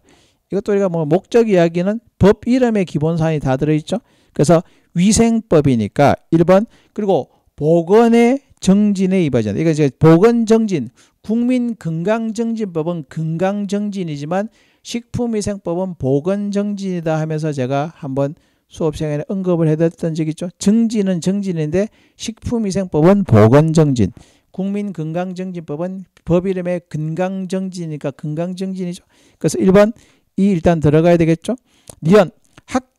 이것도 우리가 뭐 목적 이야기는 법 이름의 기본 사항이 다 들어 있죠. 그래서 위생법이니까 1번 그리고 보건의 정진에 위반이다. 이거 이제 보건 정진, 국민 건강 정진법은 건강 정진이지만 식품위생법은 보건 정진이다 하면서 제가 한번 수업 시간에 언급을 해드렸던 적이 있죠. 정진은 정진인데 식품위생법은 보건 정진, 국민 건강 정진법은 법 이름의 건강 정진이니까 건강 정진이죠. 그래서 1번 이 일단 들어가야 되겠죠. 니은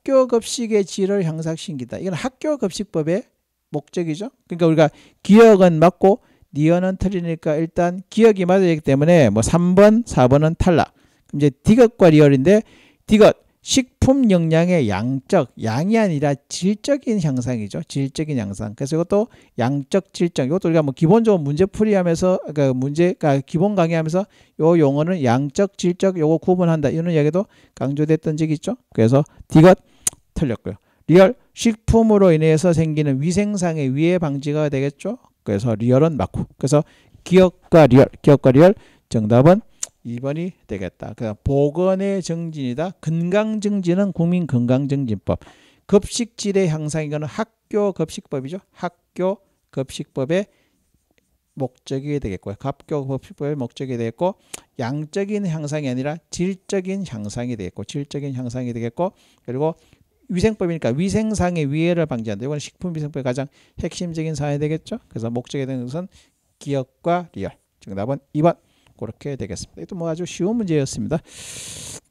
학교 급식의 질을 향상시킨다. 이건 학교 급식법의 목적이죠. 그러니까 우리가 기억은 맞고 니어는 틀리니까 일단 기억이 맞아야 되기 때문에 뭐 3번, 4번은 탈락. 이제 디귿과 리얼인데 디귿 식품 영양의 양적, 양이 아니라 질적인 향상이죠. 질적인 향상. 그래서 이것도 양적 질적. 이것도 우리가 뭐 기본적으로 문제 풀이하면서 그러니까 문제 그러니까 기본 강의하면서 요 용어는 양적 질적 요거 구분한다. 이런 이야기도 강조됐던 적이 있죠. 그래서 디귿 틀렸고요. 리얼 식품으로 인해서 생기는 위생상의 위해 방지가 되겠죠. 그래서 리얼은 맞고. 그래서 기업과 리얼, 기업과 리얼 정답은 2번이 되겠다. 그다음 보건의 증진이다. 건강 증진은 국민 건강 증진법 급식 질의 향상 이거는 학교 급식법이죠. 학교 급식법의 목적이 되겠고요. 갑교 급식법의 목적이 되겠고 양적인 향상이 아니라 질적인 향상이 되겠고 질적인 향상이 되겠고 그리고 위생법이니까 위생상의 위해를 방지한다. 이건 식품위생법의 가장 핵심적인 사안이 되겠죠. 그래서 목적이 되는 것은 기억과 리얼. 정답은 2번. 그렇게 되겠습니다. 이것도 뭐 아주 쉬운 문제였습니다.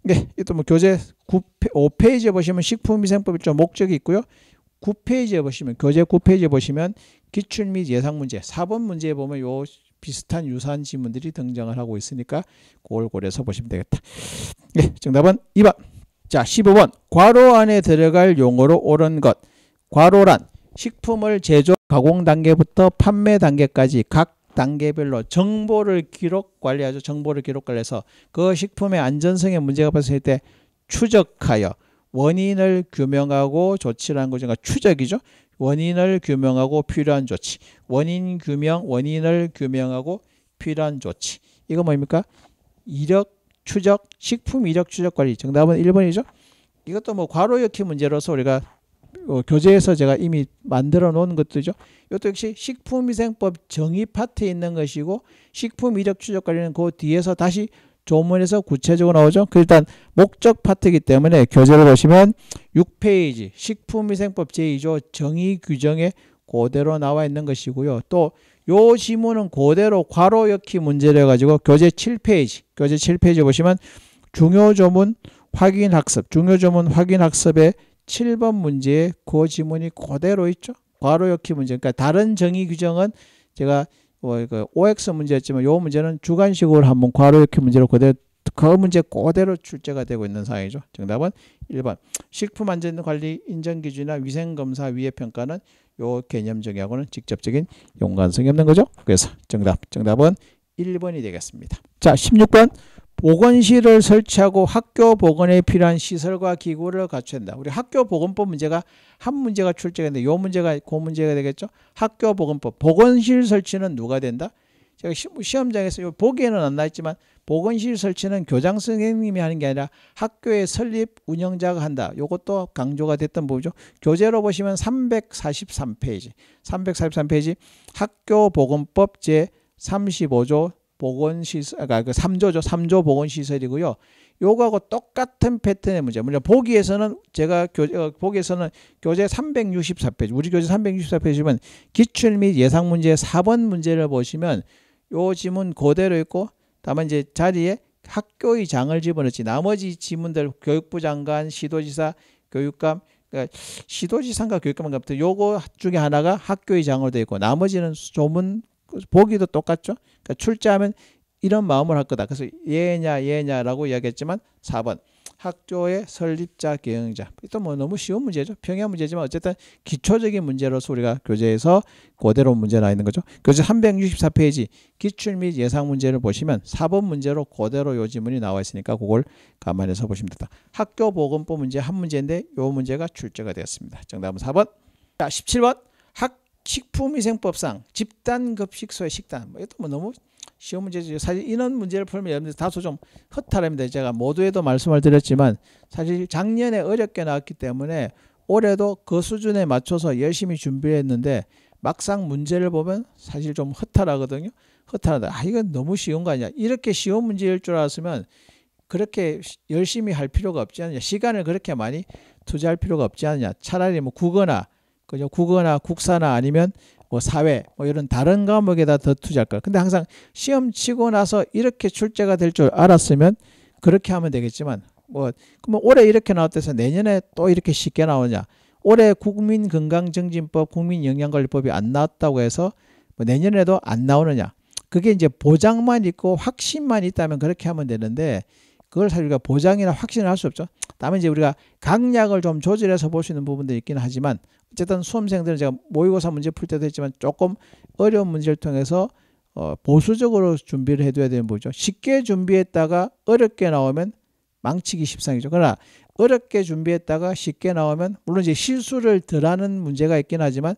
네, 이것도 뭐 교재 9페, 5페이지에 보시면 식품위생법 1조 목적이 있고요. 9페이지에 보시면 교재 9페이지에 보시면 기출 및 예상 문제 4번 문제에 보면 요 비슷한 유사한 지문들이 등장을 하고 있으니까 골골해서 보시면 되겠다. 네, 정답은 2번. 자, 15번. 과로 안에 들어갈 용어로 옳은 것. 과로란 식품을 제조 가공 단계부터 판매 단계까지 각 단계별로 정보를 기록 관리하죠. 정보를 기록 관리해서 그 식품의 안전성에 문제가 발생할 때 추적하여 원인을 규명하고 조치라는 거죠. 그 추적이죠. 원인을 규명하고 필요한 조치. 원인 규명, 원인을 규명하고 필요한 조치. 이거 뭡니까? 이력 추적, 식품 이력 추적 관리. 정답은 1번이죠. 이것도 뭐 과로 역히 문제로서 우리가 어, 교재에서 제가 이미 만들어 놓은 것들이죠. 이것도 역시 식품위생법 정의 파트에 있는 것이고 식품 이력 추적 관리는 그 뒤에서 다시 조문에서 구체적으로 나오죠. 그 일단 목적 파트이기 때문에 교재를 보시면 6페이지 식품위생법 제2조 정의 규정에 그대로 나와 있는 것이고요. 또요 지문은 그대로 괄호 엮기 문제를 가지고 교재 7페이지 교재 7페이지 보시면 중요 조문 확인 학습 중요 조문 확인 학습에 7번 문제에 그 지문이 그대로 있죠. 과로 역기 문제. 그러니까 다른 정의 규정은 제가 뭐 이거 그 OX 문제였지만 요 문제는 주관식으로 한번 과로 역기 문제로 그대로 그 문제 그대로 출제가 되고 있는 상황이죠. 정답은 1번. 식품안전관리 인정기준이나 위생검사 위의 평가는 요 개념 정의하고는 직접적인 연관성이 없는 거죠. 그래서 정답. 정답은 1번이 되겠습니다. 자, 16번. 보건실을 설치하고 학교 보건에 필요한 시설과 기구를 갖춘다. 우리 학교 보건법 문제가 한 문제가 출제했는데 요 문제가 그 문제가 되겠죠. 학교 보건법 보건실 설치는 누가 된다? 제가 시험장에서 요 보기에는 안 나있지만 보건실 설치는 교장 선생님이 하는 게 아니라 학교의 설립 운영자가 한다. 요것도 강조가 됐던 부분이죠. 교재로 보시면 343페이지. 343페이지 학교 보건법 제 35조 보건시설, 아, 그니까그 3조죠. 3조 보건시설이고요. 요거하고 똑같은 패턴의 문제. 물론 보기에서는 제가 교재, 어, 보기에서는 교재 364페이지, 우리 교재 364페이지 면 기출 및 예상 문제 4번 문제를 보시면 요 지문 그대로 있고 다만 이제 자리에 학교의 장을 집어넣지 나머지 지문들 교육부 장관, 시도지사, 교육감, 그러니까 시도지사인가 교육감 같은 요거 중에 하나가 학교의 장으로 되어 있고 나머지는 조문 보기도 똑같죠. 그러니까 출제하면 이런 마음을 할 거다. 그래서 예냐 예냐라고 이야기했지만 4번 학교의 설립자 경영자 또뭐 너무 쉬운 문제죠. 평양 문제지만 어쨌든 기초적인 문제로서 우리가 교재에서 그대로 문제 나 있는 거죠. 교재 364페이지 기출 및 예상 문제를 보시면 4번 문제로 그대로 요 지문이 나와 있으니까 그걸 감안해서 보시면 된다. 학교 보건법 문제 한 문제인데 요 문제가 출제가 되었습니다. 정답은 4번. 자, 17번. 식품위생법상 집단급식소의 식단 뭐 이것도 뭐 너무 쉬운 문제죠. 사실 이런 문제를 풀면 여러분들 다소 좀 허탈합니다. 제가 모두에도 말씀을 드렸지만 사실 작년에 어렵게 나왔기 때문에 올해도 그 수준에 맞춰서 열심히 준비했는데 막상 문제를 보면 사실 좀 허탈하거든요. 허탈하다. 아 이건 너무 쉬운 거 아니야. 이렇게 쉬운 문제일 줄 알았으면 그렇게 열심히 할 필요가 없지 않느냐. 시간을 그렇게 많이 투자할 필요가 없지 않느냐. 차라리 뭐 국어나 그죠? 국어나 국사나 아니면 뭐 사회 뭐 이런 다른 과목에다 더 투자할 걸. 근데 항상 시험 치고 나서 이렇게 출제가 될 줄 알았으면 그렇게 하면 되겠지만 뭐그러 뭐 올해 이렇게 나왔대서 내년에 또 이렇게 쉽게 나오냐? 올해 국민건강증진법, 국민영양관리법이 안 나왔다고 해서 뭐 내년에도 안 나오느냐? 그게 이제 보장만 있고 확신만 있다면 그렇게 하면 되는데 그걸 사실 우리가 보장이나 확신을 할 수 없죠. 다만 이제 우리가 강약을 좀 조절해서 볼 수 있는 부분도 있긴 하지만 어쨌든 수험생들은 제가 모의고사 문제 풀 때도 했지만 조금 어려운 문제를 통해서 어, 보수적으로 준비를 해둬야 되는 부분이죠. 쉽게 준비했다가 어렵게 나오면 망치기 십상이죠. 그러나 어렵게 준비했다가 쉽게 나오면 물론 이제 실수를 덜하는 문제가 있긴 하지만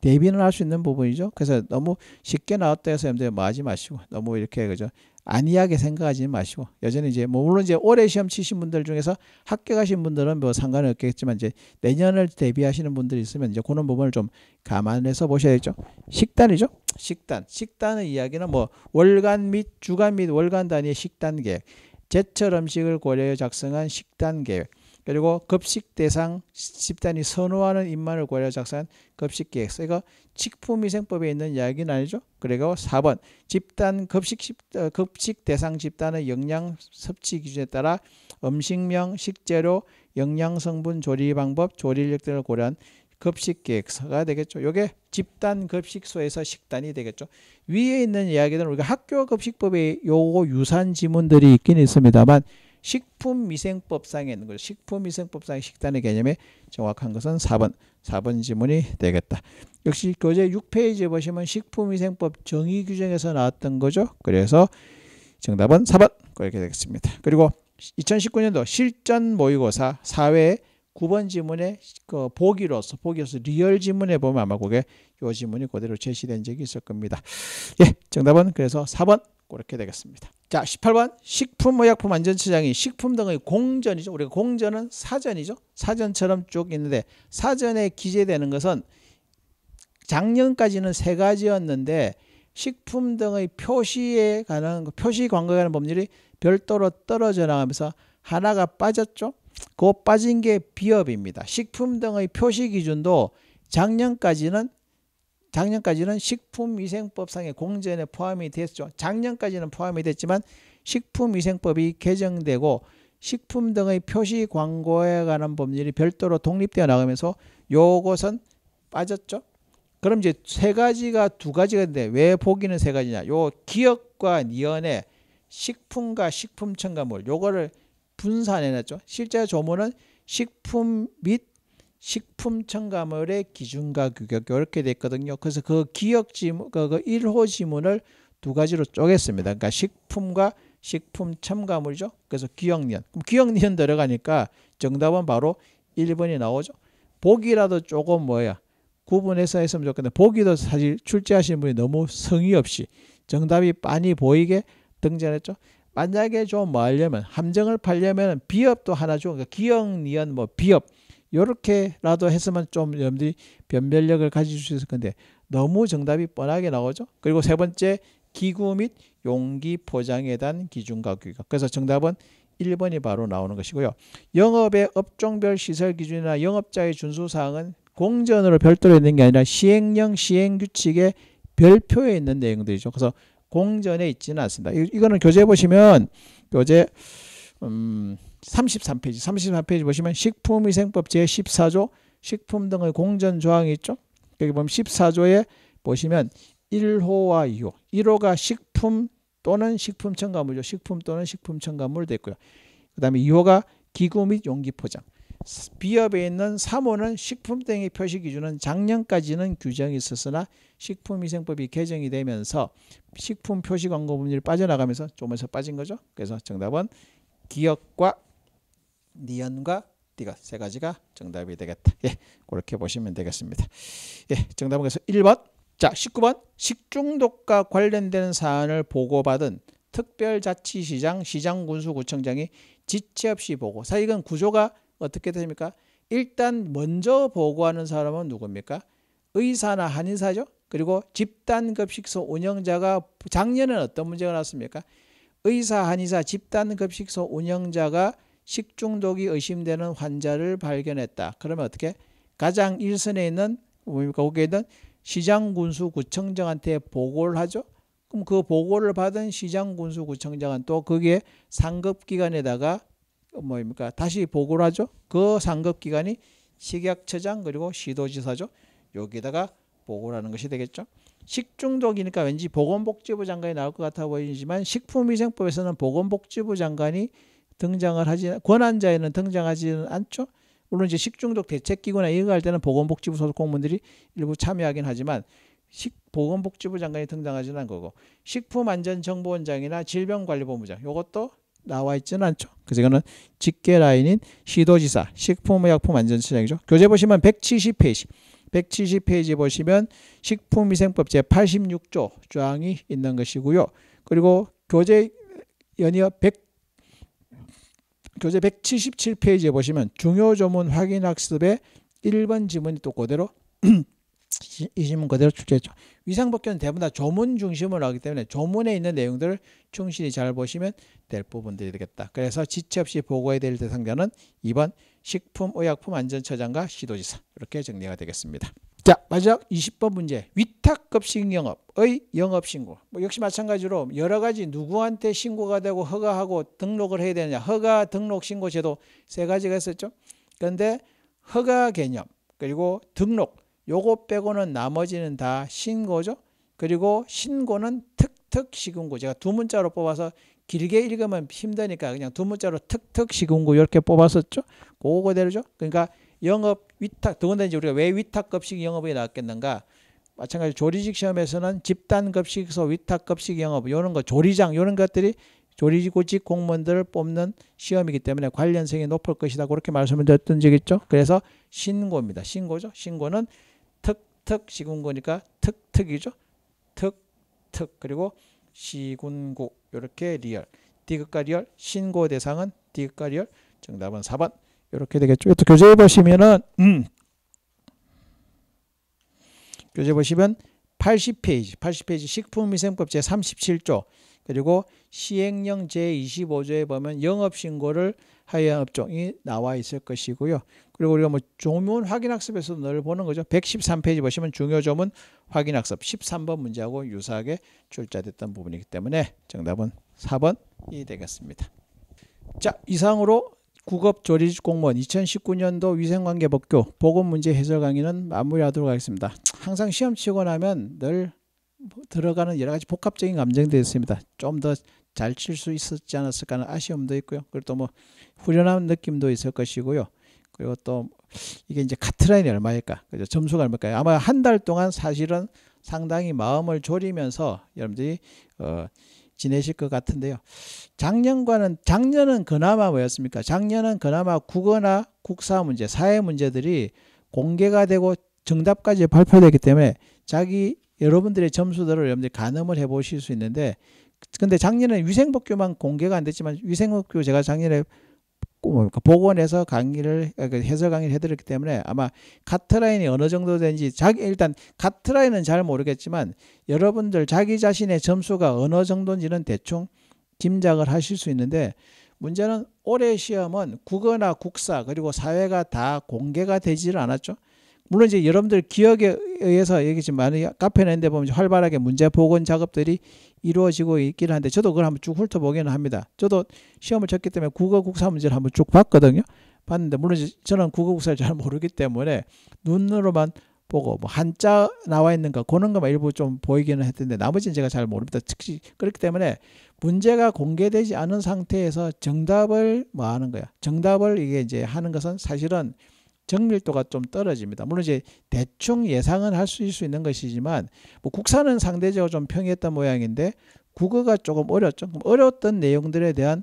대비는 할 수 있는 부분이죠. 그래서 너무 쉽게 나왔다 해서 여러분들 뭐지 마시고 너무 이렇게 그죠. 아니하게 생각하지 마시고 여전히 이제 뭐 물론 이제 올해 시험 치신 분들 중에서 합격하신 분들은 뭐 상관은 없겠지만 이제 내년을 대비하시는 분들이 있으면 이제 그런 부분을 좀 감안해서 보셔야죠. 식단이죠. 식단. 식단의 이야기는 뭐 월간 및 주간 및 월간 단위의 식단 계획, 제철 음식을 고려해 작성한 식단 계획, 그리고 급식 대상 집단이 선호하는 입맛을 고려 작성한 급식 계획. 서 이거 식품위생법에 있는 이야기는 아니죠. 그리고 4번 집단 급식 어, 급식 대상 집단의 영양 섭취 기준에 따라 음식명, 식재료, 영양 성분, 조리 방법, 조리력 등을 고려한 급식 계획서가 되겠죠. 요게 집단 급식소에서 식단이 되겠죠. 위에 있는 이야기는 우리가 학교 급식법에 요거 유산 지문들이 있긴 있습니다만 식품위생법상에 있는 거죠. 식품위생법상의 식단의 개념에 정확한 것은 4번, 4번 지문이 되겠다. 역시 교재 그 6페이지에 보시면 식품위생법 정의 규정에서 나왔던 거죠. 그래서 정답은 4번 그렇게 되겠습니다. 그리고 2019년도 실전 모의고사 사회 9번 지문의 그 보기로서 보기로서 리얼 지문에 보면 아마 그게 요 지문이 그대로 제시된 적이 있을 겁니다. 예, 정답은 그래서 4번 그렇게 되겠습니다. 자, 18번 식품의약품안전처장이 식품 등의 공전이죠. 우리가 공전은 사전이죠. 사전처럼 쭉 있는데 사전에 기재되는 것은 작년까지는 세 가지였는데 식품 등의 표시에 관한 표시 광고에 관한 법률이 별도로 떨어져 나가면서 하나가 빠졌죠. 그 빠진 게 비업입니다. 식품 등의 표시 기준도 작년까지는 작년까지는 식품위생법상의 공전에 포함이 됐죠. 작년까지는 포함이 됐지만 식품위생법이 개정되고 식품 등의 표시 광고에 관한 법률이 별도로 독립되어 나가면서 요것은 빠졌죠. 그럼 이제 세 가지가 두 가지가 있는데 왜 보기는 세 가지냐. 요 기업과 니언의 식품과 식품 첨가물 요거를 분산해놨죠. 실제 조문은 식품 및 식품 첨가물의 기준과 규격 이렇게 됐거든요. 그래서 그 기억 지문, 그 1호 그 지문을 두 가지로 쪼갰습니다. 그러니까 식품과 식품 첨가물이죠. 그래서 기억년. 그럼 기억년 들어가니까 정답은 바로 1번이 나오죠. 보기라도 조금 뭐야 구분해서 했으면 좋겠는데 보기도 사실 출제하시는 분이 너무 성의 없이 정답이 빤히 보이게 등장했죠. 만약에 좀 뭐 하려면 함정을 팔려면 비업도 하나 주고 그러니까 기억년뭐 비업 이렇게라도 해서만 좀 여러분들이 변별력을 가질 수 있을 건데 너무 정답이 뻔하게 나오죠. 그리고 세 번째 기구 및 용기 포장에 대한 기준과 규격. 그래서 정답은 1번이 바로 나오는 것이고요. 영업의 업종별 시설 기준이나 영업자의 준수 사항은 공전으로 별도로 있는 게 아니라 시행령 시행 규칙의 별표에 있는 내용들이죠. 그래서 공전에 있지는 않습니다. 이, 거는 교재 보시면 교재 음 33페이지 33페이지 보시면 식품위생법 제14조 식품 등의 공전 조항이 있죠. 여기 보면 14조에 보시면 1호와 2호 1호가 식품 또는 식품 첨가물이죠. 식품 또는 식품 첨가물 됐고요. 그 다음에 2호가 기구 및 용기 포장 비업에 있는 3호는 식품 등의 표시 기준은 작년까지는 규정이 있었으나 식품위생법이 개정이 되면서 식품 표시 광고 분류를 빠져나가면서 조금에서 빠진 거죠. 그래서 정답은 기억과 니언과 디귿 세 가지가 정답이 되겠다. 예, 그렇게 보시면 되겠습니다. 예, 정답은 그래서 1번. 자, 19번. 식중독과 관련된 사안을 보고받은 특별자치시장 시장군수구청장이 지체 없이 보고. 사 이건 구조가 어떻게 됩니까? 일단 먼저 보고하는 사람은 누굽니까? 의사나 한의사죠. 그리고 집단급식소 운영자가 작년에 어떤 문제가 났습니까? 의사, 한의사, 집단급식소 운영자가 식중독이 의심되는 환자를 발견했다. 그러면 어떻게? 가장 일선에 있는 뭡니까? 거기에 있는 시장군수구청장한테 보고를 하죠. 그럼 그 보고를 받은 시장군수구청장은 또 거기에 상급기관에다가 뭡니까? 다시 보고를 하죠. 그 상급기관이 식약처장 그리고 시도지사죠. 여기다가 보고를 하는 것이 되겠죠. 식중독이니까 왠지 보건복지부 장관이 나올 것 같아 보이지만 식품위생법에서는 보건복지부 장관이 등장을 하지 권한자에는 등장하지는 않죠. 물론 이제 식중독 대책기구나 이거 할 때는 보건복지부 소속 공무원들이 일부 참여하긴 하지만 식 보건복지부 장관이 등장하지는 않고 식품안전정보원장이나 질병관리본부장 이것도 나와 있지는 않죠. 그래서 이거는 직계 라인인 시도지사 식품의약품안전처장이죠. 교재 보시면 170페이지 170페이지 보시면 식품위생법 제86조 조항이 있는 것이고요. 그리고 교재 연이어 100 교재 177페이지에 보시면 중요 조문 확인 학습의 1번 지문이 또 그대로 이 지문 그대로 출제했죠. 위상법규는 대부분 다 조문 중심으로 하기 때문에 조문에 있는 내용들을 충실히 잘 보시면 될 부분들이 되겠다. 그래서 지체 없이 보고해야 될 대상자는 2번 식품의약품안전처장과 시도지사 이렇게 정리가 되겠습니다. 자, 마지막 20번 문제. 위탁급식 영업의 영업 신고. 뭐 역시 마찬가지로 여러 가지 누구한테 신고가 되고 허가하고 등록을 해야 되느냐. 허가, 등록, 신고 제도 세 가지가 있었죠. 그런데 허가 개념 그리고 등록 요거 빼고는 나머지는 다 신고죠. 그리고 신고는 특특 시군구 제가 두 문자로 뽑아서 길게 읽으면 힘드니까 그냥 두 문자로 특특 시군구 이렇게 뽑았었죠. 그거 그대로죠. 그러니까 영업 위탁 더군다나 이제 우리가 왜 위탁 급식 영업이 나왔겠는가? 마찬가지 조리직 시험에서는 집단 급식소 위탁 급식 영업 요런 거 조리장 요런 것들이 조리직 고직 공무원들을 뽑는 시험이기 때문에 관련성이 높을 것이다 그렇게 말씀을 드렸던 적이죠. 그래서 신고입니다. 신고죠. 신고는 특특 시군구니까 특특이죠. 특특 그리고 시군구 이렇게 리얼 디귿과 리얼 신고 대상은 디귿과 리얼 정답은 4번 이렇게 되겠죠. 또교재 보시면은 음. 교재 보시면 80페이지, 80페이지 식품위생법 제37조 그리고 시행령 제25조에 보면 영업신고를 하여한 업종이 나와 있을 것이고요. 그리고 우리가 뭐 조문 확인학습에서늘 보는 거죠. 113페이지 보시면 중요 조문 확인학습 13번 문제하고 유사하게 출제됐던 부분이기 때문에 정답은 4번이 되겠습니다. 자 이상으로 국업조리직 공무원 2019년도 위생관계법규 보건문제 해설 강의는 마무리하도록 하겠습니다. 항상 시험 치고 나면 늘 들어가는 여러 가지 복합적인 감정도 있습니다. 좀 더 잘 칠 수 있었지 않았을까 하는 아쉬움도 있고요. 그리고 또뭐 후련한 느낌도 있을 것이고요. 그리고 또 이게 이제 카트라인이 얼마일까? 그죠? 점수가 얼마일까요? 아마 한 달 동안 사실은 상당히 마음을 졸이면서 여러분들이 어 지내실 것 같은데요. 작년과는 작년은 그나마 뭐였습니까? 작년은 그나마 국어나 국사 문제, 사회 문제들이 공개가 되고 정답까지 발표되기 때문에 자기 여러분들의 점수들을 여러분들이 가늠을 해 보실 수 있는데 근데 작년에 위생법규만 공개가 안 됐지만 위생법규 제가 작년에 없고 뭐 그러니까 복원해서 강의를 아, 그 해설 강의를 해드렸기 때문에 아마 카트라인이 어느 정도 되는지 자기 일단 카트라인은 잘 모르겠지만 여러분들 자기 자신의 점수가 어느 정도인지는 대충 짐작을 하실 수 있는데 문제는 올해 시험은 국어나 국사 그리고 사회가 다 공개가 되지를 않았죠. 물론 이제 여러분들 기억에 의해서 여기 지금 많은 카페나 데 보면 활발하게 문제 복원 작업들이 이루어지고 있기는 한데 저도 그걸 한번 쭉 훑어보기는 합니다. 저도 시험을 쳤기 때문에 국어 국사 문제를 한번 쭉 봤거든요. 봤는데 물론 저는 국어 국사를 잘 모르기 때문에 눈으로만 보고 뭐 한자 나와 있는거 그런 것만 일부 좀 보이기는 했던데 나머지는 제가 잘 모릅니다. 즉시 그렇기 때문에 문제가 공개되지 않은 상태에서 정답을 뭐 하는 거야. 정답을 이게 이제 하는 것은 사실은 정밀도가 좀 떨어집니다. 물론 이제 대충 예상은 할 수 있는 것이지만 뭐 국사는 상대적으로 좀 평이했던 모양인데 국어가 조금 어렵죠. 어려웠던 내용들에 대한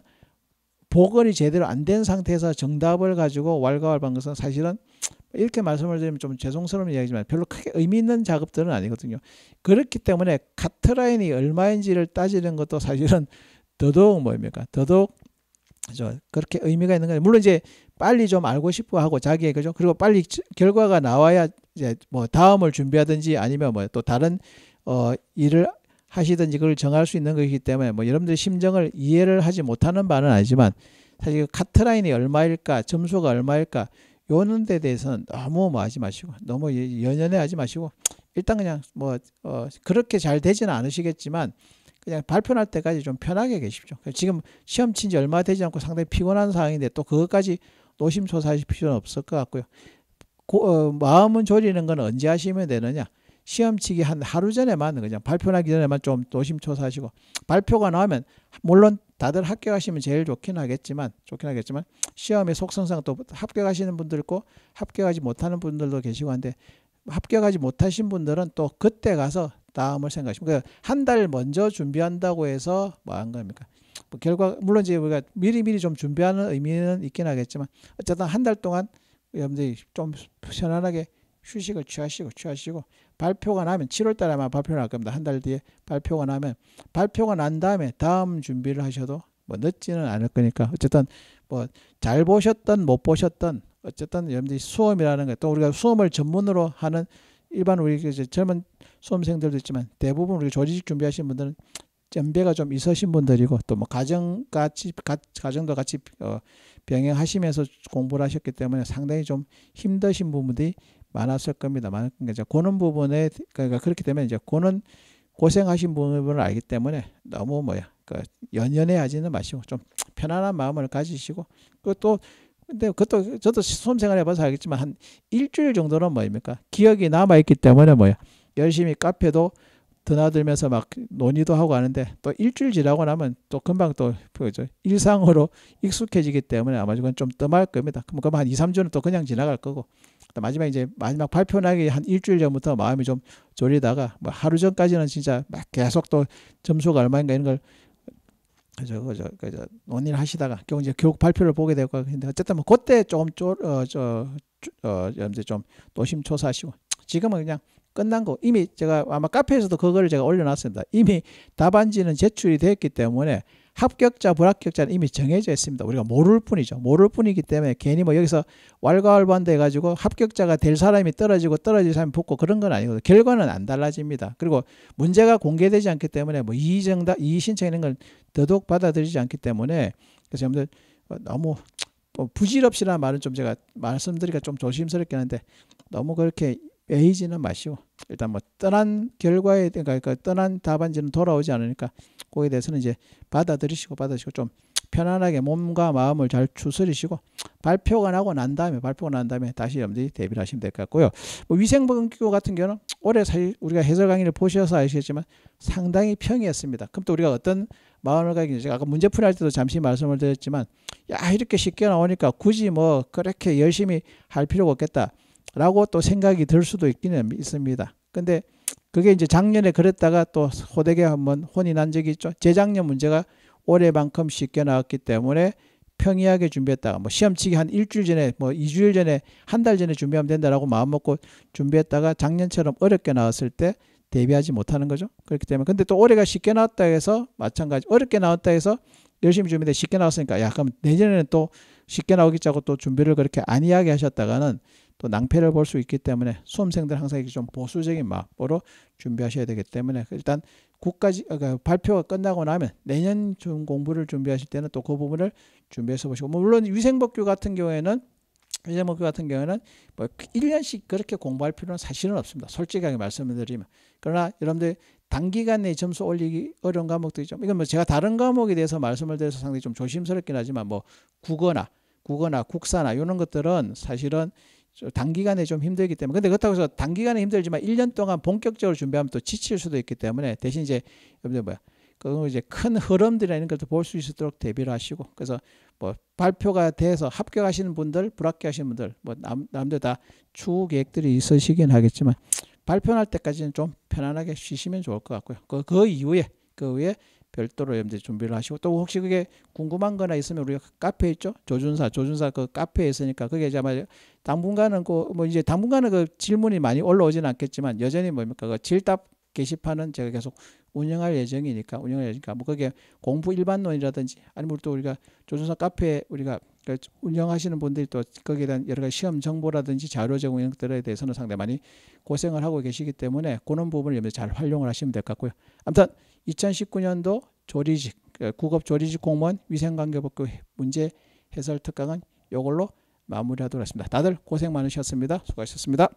보건이 제대로 안 된 상태에서 정답을 가지고 왈가왈부한 것은 사실은 이렇게 말씀을 드리면 좀 죄송스러운 이야기지만 별로 크게 의미 있는 작업들은 아니거든요. 그렇기 때문에 카트라인이 얼마인지를 따지는 것도 사실은 더더욱 뭡니까? 더더욱 그죠? 그렇게 의미가 있는 거예요. 물론 이제 빨리 좀 알고 싶어 하고 자기의 그죠? 그리고 빨리 결과가 나와야 이제 뭐 다음을 준비하든지 아니면 뭐 또 다른 어 일을 하시든지 그걸 정할 수 있는 것이기 때문에 뭐 여러분들 심정을 이해를 하지 못하는 바는 아니지만 사실 그 카트라인이 얼마일까 점수가 얼마일까 요런데 대해서는 너무 뭐 하지 마시고 너무 예, 연연해 하지 마시고 일단 그냥 뭐 어 그렇게 잘 되지는 않으시겠지만 그냥 발표날 때까지 좀 편하게 계십시오. 지금 시험 친 지 얼마 되지 않고 상당히 피곤한 상황인데 또 그것까지 노심초사하실 필요는 없을 것 같고요. 고, 어, 마음은 졸이는 건 언제 하시면 되느냐. 시험 치기 한 하루 전에만 그냥 발표나기 전에만 좀 노심초사하시고 발표가 나오면 물론 다들 합격하시면 제일 좋긴 하겠지만 좋긴 하겠지만 시험의 속성상 또 합격하시는 분들 있고 합격하지 못하는 분들도 계시고 한데 합격하지 못하신 분들은 또 그때 가서 다음을 생각하시면 그러니까 한달 먼저 준비한다고 해서 뭐한 겁니까? 뭐 결과 물론 이제 우리가 미리 미리 좀 준비하는 의미는 있긴 하겠지만 어쨌든 한 달 동안 여러분들이 좀 편안하게 휴식을 취하시고 취하시고 발표가 나면 7월 달에 아마 발표가 날 겁니다. 한 달 뒤에 발표가 나면 발표가 난 다음에 다음 준비를 하셔도 뭐 늦지는 않을 거니까 어쨌든 뭐 잘 보셨던 못 보셨던 어쨌든 여러분들이 수험이라는 게 또 우리가 수험을 전문으로 하는 일반 우리 그 이제 젊은 수험생들도 있지만 대부분 우리 조직 준비하신 분들은 연배가 좀 있으신 분들이고 또 뭐 가정 같이 가, 가정도 같이 어, 병행하시면서 공부를 하셨기 때문에 상당히 좀 힘드신 부분들이 많았을 겁니다. 많았던 게 그러니까 고는 부분에 그러니까 그렇기 때문에 이제 고는 고생하신 부분을 알기 때문에 너무 뭐야 그 연연해하지는 마시고 좀 편안한 마음을 가지시고 그것도 근데 그것도 저도 수험생활 해봐서 알겠지만 한 일주일 정도는 뭐입니까 기억이 남아 있기 때문에 뭐야 열심히 카페도 드나들면서 막 논의도 하고 하는데 또 일주일 지나고 나면 또 금방 또 그죠 일상으로 익숙해지기 때문에 아마 이건 좀 뜸할 겁니다. 그럼 그럼 한 2, 3주는 또 그냥 지나갈 거고 마지막 이제 마지막 발표 나기 한 일주일 전부터 마음이 좀 졸리다가 뭐 하루 전까지는 진짜 막 계속 또 점수가 얼마인가 이런 걸그저그저그저 논의를 하시다가 결국 이제 교육 발표를 보게 될 거예요. 근데 어쨌든 뭐 그때 조금 쫄어저어 이제 어, 좀 노심초사하시고 지금은 그냥 끝난 거 이미 제가 아마 카페에서도 그걸 제가 올려놨습니다. 이미 답안지는 제출이 됐기 때문에 합격자 불합격자는 이미 정해져 있습니다. 우리가 모를 뿐이죠. 모를 뿐이기 때문에 괜히 뭐 여기서 왈가왈부한데가지고 합격자가 될 사람이 떨어지고 떨어질 사람이 붙고 그런 건 아니고 결과는 안 달라집니다. 그리고 문제가 공개되지 않기 때문에 뭐 이의정다 이의신청 이런 걸 더더욱 받아들이지 않기 때문에 그래서 여러분들 어, 너무 부질없이라는 말은 좀 제가 말씀드리기가 좀 조심스럽긴 한데 너무 그렇게 에이지는 마시오. 일단 뭐 떠난 결과에 그러니까 떠난 답안지는 돌아오지 않으니까 거기에 대해서는 이제 받아들이시고 받으시고 좀 편안하게 몸과 마음을 잘 추스리시고 발표가 나고 난 다음에 발표가 난 다음에 다시 여러분들이 대비를 하시면 될 것 같고요. 뭐 위생보건기구 같은 경우는 올해 사실 우리가 해설 강의를 보셔서 아시겠지만 상당히 평이었습니다. 그럼 또 우리가 어떤 마음을 가지고 제가 아까 문제 풀이 할 때도 잠시 말씀을 드렸지만 야 이렇게 쉽게 나오니까 굳이 뭐 그렇게 열심히 할 필요가 없겠다. 라고 또 생각이 들 수도 있기는 있습니다. 근데 그게 이제 작년에 그랬다가 또 호되게 한번 혼이 난 적이 있죠. 재작년 문제가 올해만큼 쉽게 나왔기 때문에 평이하게 준비했다가 뭐 시험치기 한 일주일 전에 뭐 2주일 전에 한 달 전에 준비하면 된다라고 마음먹고 준비했다가 작년처럼 어렵게 나왔을 때 대비하지 못하는 거죠. 그렇기 때문에 근데 또 올해가 쉽게 나왔다 해서 마찬가지 어렵게 나왔다 해서 열심히 준비했는데 쉽게 나왔으니까 야 그럼 내년에는 또 쉽게 나오겠자고 또 준비를 그렇게 안이하게 하셨다가는 또 낭패를 볼 수 있기 때문에 수험생들 항상 이렇게 좀 보수적인 마음으로 준비하셔야 되기 때문에 일단 국까지 어, 그러니까 발표가 끝나고 나면 내년 좀 공부를 준비하실 때는 또 그 부분을 준비해서 보시고 뭐 물론 위생법규 같은 경우에는 위생법규 같은 경우에는 뭐 1년씩 그렇게 공부할 필요는 사실은 없습니다. 솔직하게 말씀을 드리면 그러나 여러분들 단기간 내에 점수 올리기 어려운 과목들이 좀 이건 뭐 제가 다른 과목에 대해서 말씀을 드려서 상당히 좀 조심스럽긴 하지만 뭐 국어나 국어나 국사나 이런 것들은 사실은 단기간에 좀 힘들기 때문에 근데 그렇다고 해서 단기간에 힘들지만 1년 동안 본격적으로 준비하면 또 지칠 수도 있기 때문에 대신 이제 여러분들 뭐야 그건 이제 큰 흐름들이라는 것도 볼 수 있도록 대비를 하시고 그래서 뭐 발표가 돼서 합격하시는 분들 불합격하시는 분들 뭐 남, 남들 다 추후 계획들이 있으시긴 하겠지만 발표날 때까지는 좀 편안하게 쉬시면 좋을 것 같고요 그, 그 이후에 그 후에 별도로 여러분들 준비를 하시고 또 혹시 그게 궁금한 거나 있으면 우리가 카페 있죠 조준사 조준사 그 카페에 있으니까 그게 이제 아마 당분간은 그 뭐 이제 당분간은 그 질문이 많이 올라오지는 않겠지만 여전히 뭡니까 그 질답 게시판은 제가 계속 운영할 예정이니까 운영할 예정이니까 뭐 그게 공부 일반론이라든지 아니면 또 우리가 조선사 카페 우리가 그 운영하시는 분들이 또 거기에 대한 여러 가지 시험 정보라든지 자료 제공 이런 것들에 대해서는 상당히 많이 고생을 하고 계시기 때문에 그런 부분을 여러분잘 활용을 하시면 될 것 같고요. 아무튼 2019년도 조리직, 그 국업 조리직 공무원 위생관계법규 문제 해설 특강은 이걸로 마무리하도록 하겠습니다. 다들 고생 많으셨습니다. 수고하셨습니다.